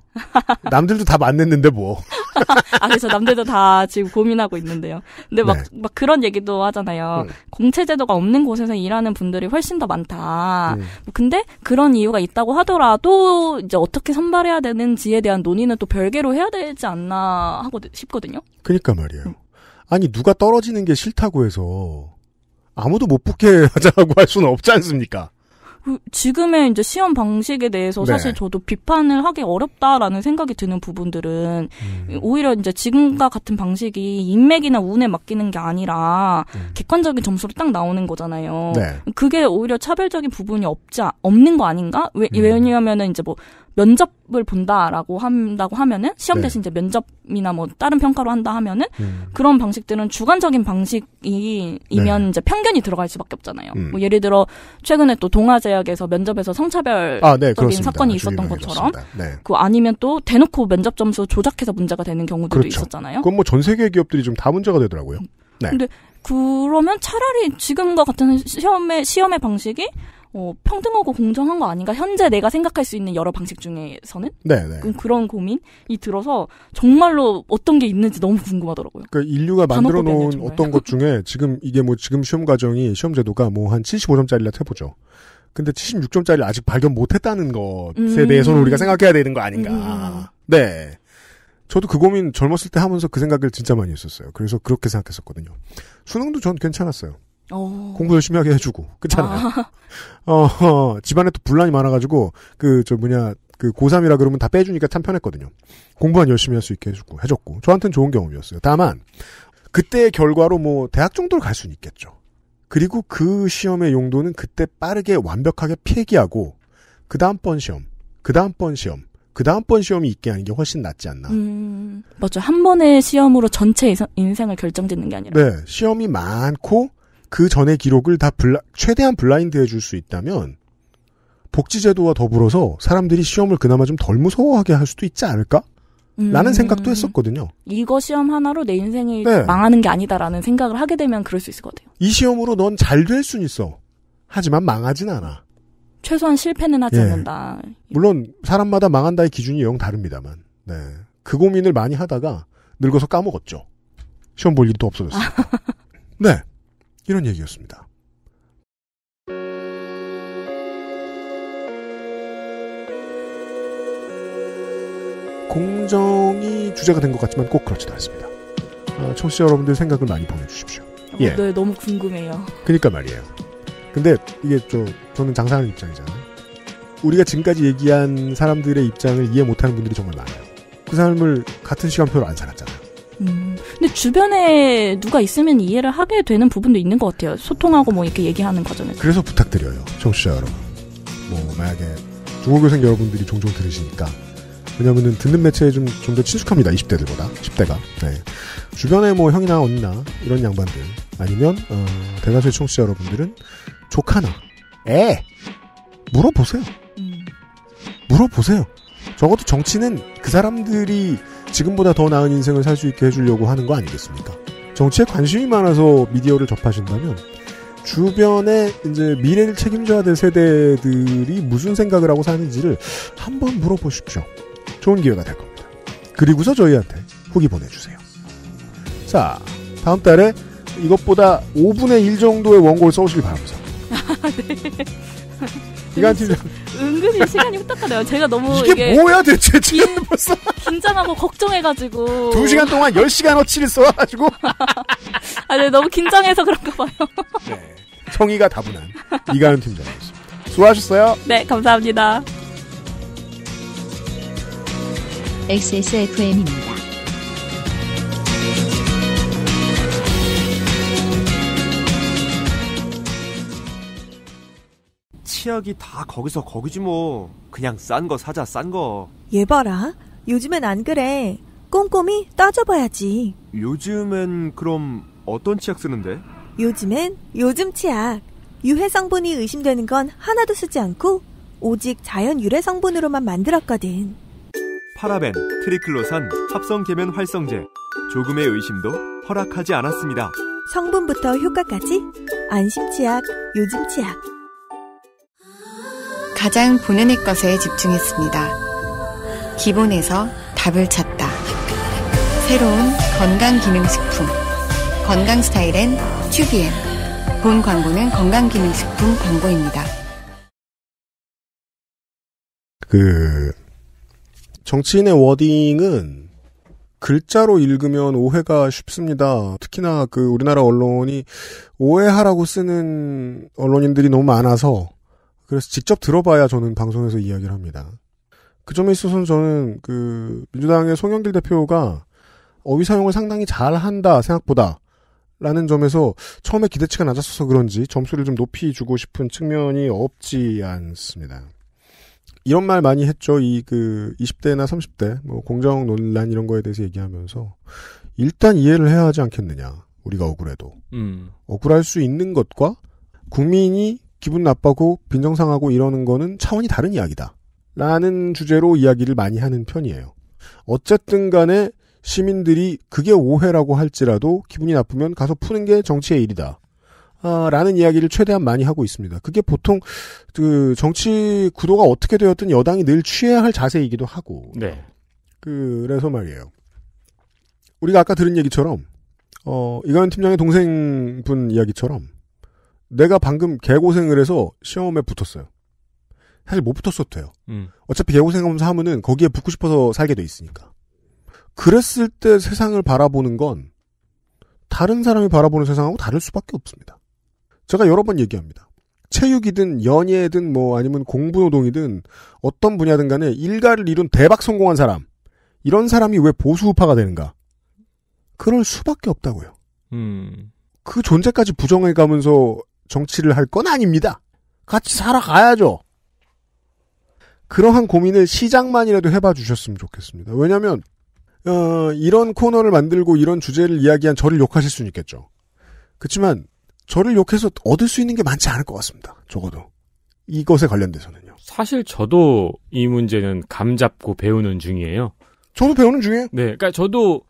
남들도 다만 냈는데 뭐. 아, 그래서 남들도 다 지금 고민하고 있는데요. 근데 막, 네. 막 그런 얘기도 하잖아요. 음. 공채제도가 없는 곳에서 일하는 분들이 훨씬 더 많다. 음. 뭐 근데 그런 이유가 있다고 하더라도 이제 어떻게 선발해야 되는지에 대한 논의는 또 별개로 해야 되지 않나 하고 싶거든요. 그니까 말이에요. 음. 아니, 누가 떨어지는 게 싫다고 해서 아무도 못 붙게 하자고 할 수는 없지 않습니까? 그 지금의 이제 시험 방식에 대해서 네. 사실 저도 비판을 하기 어렵다라는 생각이 드는 부분들은 음. 오히려 이제 지금과 같은 방식이 인맥이나 운에 맡기는 게 아니라 음. 객관적인 점수로 딱 나오는 거잖아요. 네. 그게 오히려 차별적인 부분이 없지 없는 거 아닌가? 왜 음. 왜냐하면은 이제 뭐 면접을 본다라고 한다고 하면은 시험 네. 대신 이제 면접이나 뭐 다른 평가로 한다 하면은 음. 그런 방식들은 주관적인 방식이면 네. 이제 편견이 들어갈 수밖에 없잖아요. 음. 뭐 예를 들어 최근에 또 동아제 대학에서 면접에서 성차별적인 아, 네, 사건이 있었던 것처럼 네. 그 아니면 또 대놓고 면접 점수 조작해서 문제가 되는 경우들도 그렇죠. 있었잖아요. 그건 뭐전 세계 기업들이 좀 다 문제가 되더라고요. 네. 근데 그러면 차라리 지금과 같은 시험의 시험의 방식이 어, 평등하고 공정한 거 아닌가? 현재 내가 생각할 수 있는 여러 방식 중에서는? 네네. 네. 그, 그런 고민이 들어서 정말로 어떤 게 있는지 너무 궁금하더라고요. 그러니까 인류가 만들어 놓은 어떤 것 중에 지금 이게 뭐 지금 시험 과정이 시험 제도가 뭐 한 75점짜리라 해보죠. 근데 76점짜리를 아직 발견 못했다는 것에 음. 대해서는 우리가 생각해야 되는 거 아닌가. 음. 네. 저도 그 고민 젊었을 때 하면서 그 생각을 진짜 많이 했었어요. 그래서 그렇게 생각했었거든요. 수능도 전 괜찮았어요. 오. 어. 공부 열심히 하게 해주고 괜찮아요. 아. 어, 어, 집안에 또 분란이 많아가지고 그 저 뭐냐 그 고3이라 그러면 다 빼주니까 참 편했거든요. 공부만 열심히 할 수 있게 해주고 해줬고 저한테는 좋은 경험이었어요. 다만 그때의 결과로 뭐 대학 정도를 갈 수는 있겠죠. 그리고 그 시험의 용도는 그때 빠르게 완벽하게 필기하고 그 다음번 시험, 그 다음번 시험, 그 다음번 시험이 있게 하는 게 훨씬 낫지 않나. 음, 맞죠. 한 번의 시험으로 전체 인생을 결정짓는 게 아니라. 네, 시험이 많고 그 전의 기록을 다 블라, 최대한 블라인드 해줄 수 있다면 복지제도와 더불어서 사람들이 시험을 그나마 좀 덜 무서워하게 할 수도 있지 않을까? 라는 음. 생각도 했었거든요. 이거 시험 하나로 내 인생이 네. 망하는 게 아니다라는 생각을 하게 되면 그럴 수 있을 것 같아요. 이 시험으로 넌 잘 될 순 있어. 하지만 망하진 않아. 최소한 실패는 하지 예. 않는다. 물론 사람마다 망한다의 기준이 영 다릅니다만. 네. 그 고민을 많이 하다가 늙어서 까먹었죠. 시험 볼 일도 없어졌어요. 네. 이런 얘기였습니다. 공정이 주제가 된 것 같지만 꼭 그렇지도 않습니다. 아, 청취자 여러분들 생각을 많이 보내주십시오. 예. 네, 너무 궁금해요. 그니까 말이에요. 근데 이게 좀 저는 장사하는 입장이잖아요. 우리가 지금까지 얘기한 사람들의 입장을 이해 못하는 분들이 정말 많아요. 그 삶을 같은 시간표로 안 살았잖아요. 음, 근데 주변에 누가 있으면 이해를 하게 되는 부분도 있는 것 같아요. 소통하고 뭐 이렇게 얘기하는 거잖아요. 그래서 부탁드려요, 청취자 여러분. 뭐 만약에 중국교생 여러분들이 종종 들으시니까 왜냐면은 듣는 매체에 좀좀더 친숙합니다. 20대들보다 10대가. 네. 주변에 뭐 형이나 언니나 이런 양반들 아니면 어, 대다수의 청취자 여러분들은 조카나 애 물어보세요. 음. 물어보세요. 적어도 정치는 그 사람들이 지금보다 더 나은 인생을 살 수 있게 해주려고 하는 거 아니겠습니까? 정치에 관심이 많아서 미디어를 접하신다면 주변에 이제 미래를 책임져야 될 세대들이 무슨 생각을 하고 사는지를 한번 물어보십시오. 좋은 기회가 될 겁니다. 그리고서 저희한테 후기 보내주세요. 자, 다음 달에 이것보다 5분의 1 정도의 원고를 써오시길 바라면서. 아, 네. 이간 팀장. 은근히 시간이 후딱 하네요 제가 너무 이게, 이게 뭐야 대체 지금 긴, 벌써 긴장하고 걱정해가지고 두 시간 동안 1 0 시간 어치를 써가지고 아, 네 너무 긴장해서 그런가 봐요. 네, 성의가 다분한 이가은 팀장이었습니다. 수고하셨어요. 네, 감사합니다. XSFM입니다. 치약이 다 거기서 거기지 뭐. 그냥 싼 거 사자, 싼 거. 얘 봐라. 요즘엔 안 그래. 꼼꼼히 따져봐야지. 요즘엔 그럼 어떤 치약 쓰는데? 요즘엔 요즘 치약. 유해 성분이 의심되는 건 하나도 쓰지 않고 오직 자연 유래 성분으로만 만들었거든. 파라벤, 트리클로산, 합성계면 활성제, 조금의 의심도 허락하지 않았습니다. 성분부터 효과까지 안심치약, 요즘치약. 가장 본연의 것에 집중했습니다. 기본에서 답을 찾다. 새로운 건강기능식품. 건강스타일엔 튜비엔. 본 광고는 건강기능식품 광고입니다. 그 정치인의 워딩은 글자로 읽으면 오해가 쉽습니다. 특히나 그 우리나라 언론이 오해하라고 쓰는 언론인들이 너무 많아서 그래서 직접 들어봐야 저는 방송에서 이야기를 합니다. 그 점에 있어서는 저는 그 민주당의 송영길 대표가 어휘 사용을 상당히 잘 한다 생각보다 라는 점에서 처음에 기대치가 낮았어서 그런지 점수를 좀 높이 주고 싶은 측면이 없지 않습니다. 이런 말 많이 했죠. 이 그 20대나 30대 뭐 공정 논란 이런 거에 대해서 얘기하면서 일단 이해를 해야 하지 않겠느냐. 우리가 억울해도 음. 억울할 수 있는 것과 국민이 기분 나빠고 빈정상하고 이러는 거는 차원이 다른 이야기다. 라는 주제로 이야기를 많이 하는 편이에요. 어쨌든 간에 시민들이 그게 오해라고 할지라도 기분이 나쁘면 가서 푸는 게 정치의 일이다. 아, 라는 이야기를 최대한 많이 하고 있습니다. 그게 보통 그 정치 구도가 어떻게 되었든 여당이 늘 취해야 할 자세이기도 하고. 네. 그래서 말이에요. 우리가 아까 들은 얘기처럼 어, 이관 팀장의 동생분 이야기처럼 내가 방금 개고생을 해서 시험에 붙었어요. 사실 못 붙었어도 돼요. 음. 어차피 개고생하면서 하면은 거기에 붙고 싶어서 살게 돼 있으니까. 그랬을 때 세상을 바라보는 건 다른 사람이 바라보는 세상하고 다를 수밖에 없습니다. 제가 여러 번 얘기합니다. 체육이든 연예든 뭐 아니면 공부노동이든 어떤 분야든 간에 일가를 이룬 대박 성공한 사람 이런 사람이 왜 보수 우파가 되는가? 그럴 수밖에 없다고요. 음. 그 존재까지 부정해 가면서 정치를 할 건 아닙니다. 같이 살아가야죠. 그러한 고민을 시장만이라도 해봐 주셨으면 좋겠습니다. 왜냐하면 어, 이런 코너를 만들고 이런 주제를 이야기한 저를 욕하실 수는 있겠죠. 그렇지만 저를 욕해서 얻을 수 있는 게 많지 않을 것 같습니다. 적어도. 이것에 관련돼서는요. 사실 저도 이 문제는 감 잡고 배우는 중이에요. 저도 배우는 중이에요. 네. 그러니까 저도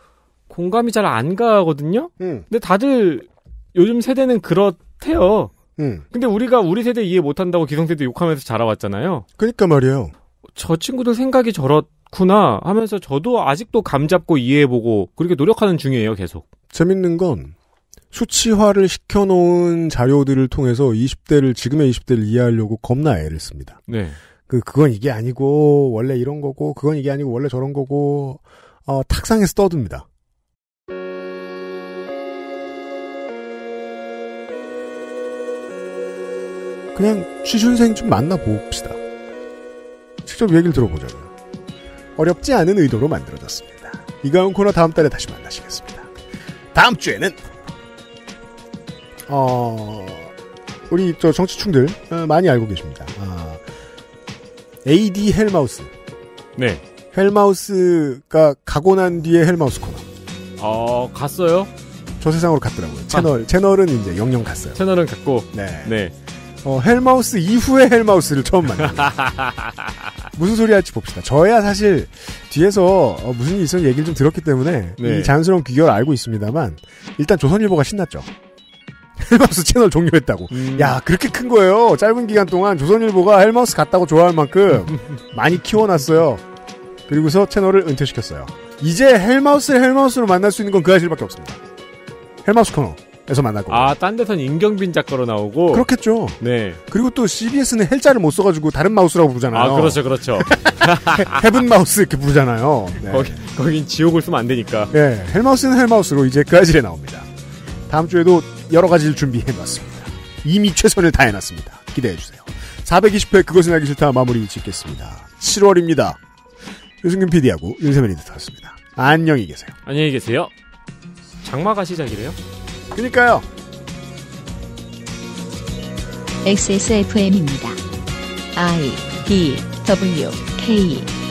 공감이 잘 안 가거든요. 음. 근데 다들 요즘 세대는 그렇대요. 음. 근데 우리가 우리 세대 이해 못 한다고 기성세대 욕하면서 자라왔잖아요. 그러니까 말이에요. 저 친구들 생각이 저렇구나 하면서 저도 아직도 감 잡고 이해해보고 그렇게 노력하는 중이에요, 계속. 재밌는 건 수치화를 시켜놓은 자료들을 통해서 20대를 지금의 20대를 이해하려고 겁나 애를 씁니다. 네. 그 그건 이게 아니고 원래 이런 거고 그건 이게 아니고 원래 저런 거고 어, 탁상에서 떠듭니다. 그냥 취준생 좀 만나봅시다. 직접 얘기를 들어보자고요. 어렵지 않은 의도로 만들어졌습니다. 이가운 코너 다음 달에 다시 만나시겠습니다. 다음 주에는 어, 우리 저 정치충들 어, 많이 알고 계십니다. 아, AD 헬마우스. 네. 헬마우스가 가고 난 뒤에 헬마우스 코너. 어, 갔어요? 저 세상으로 갔더라고요. 채널, 아. 채널은 이제 영영 갔어요. 채널은 갔고. 네. 네. 어, 헬마우스 이후에 헬마우스를 처음 만났어요 무슨 소리 할지 봅시다. 저야 사실 뒤에서 어, 무슨 일이 있었는 얘기를 좀 들었기 때문에 네. 이 자연스러운 귀결을 알고 있습니다만 일단 조선일보가 신났죠. 헬마우스 채널 종료했다고. 음. 야 그렇게 큰 거예요. 짧은 기간 동안 조선일보가 헬마우스 같다고 좋아할 만큼 많이 키워놨어요. 그리고서 채널을 은퇴시켰어요. 이제 헬마우스를 헬마우스로 만날 수 있는 건 그아저씨밖에 없습니다. 헬마우스 코너에서 만날 거고. 아, 딴 데선 임경빈 작가로 나오고. 그렇겠죠. 네. 그리고 또 CBS는 헬자를 못 써가지고 다른 마우스라고 부르잖아요. 아, 그렇죠, 그렇죠. 헤븐 마우스 이렇게 부르잖아요. 네. 거기, 거긴 지옥을 쓰면 안 되니까. 네. 헬마우스는 헬마우스로 이제 그아저씨에 나옵니다. 다음 주에도 여러 가지를 준비해놨습니다. 이미 최선을 다해놨습니다. 기대해주세요. 420회 그것은 알기 싫다 마무리 짓겠습니다. 7월입니다. 유승균 PD하고 윤세민 이더였습니다 안녕히 계세요. 안녕히 계세요. 장마가 시작이래요? 그니까요. XSFM입니다. I D W K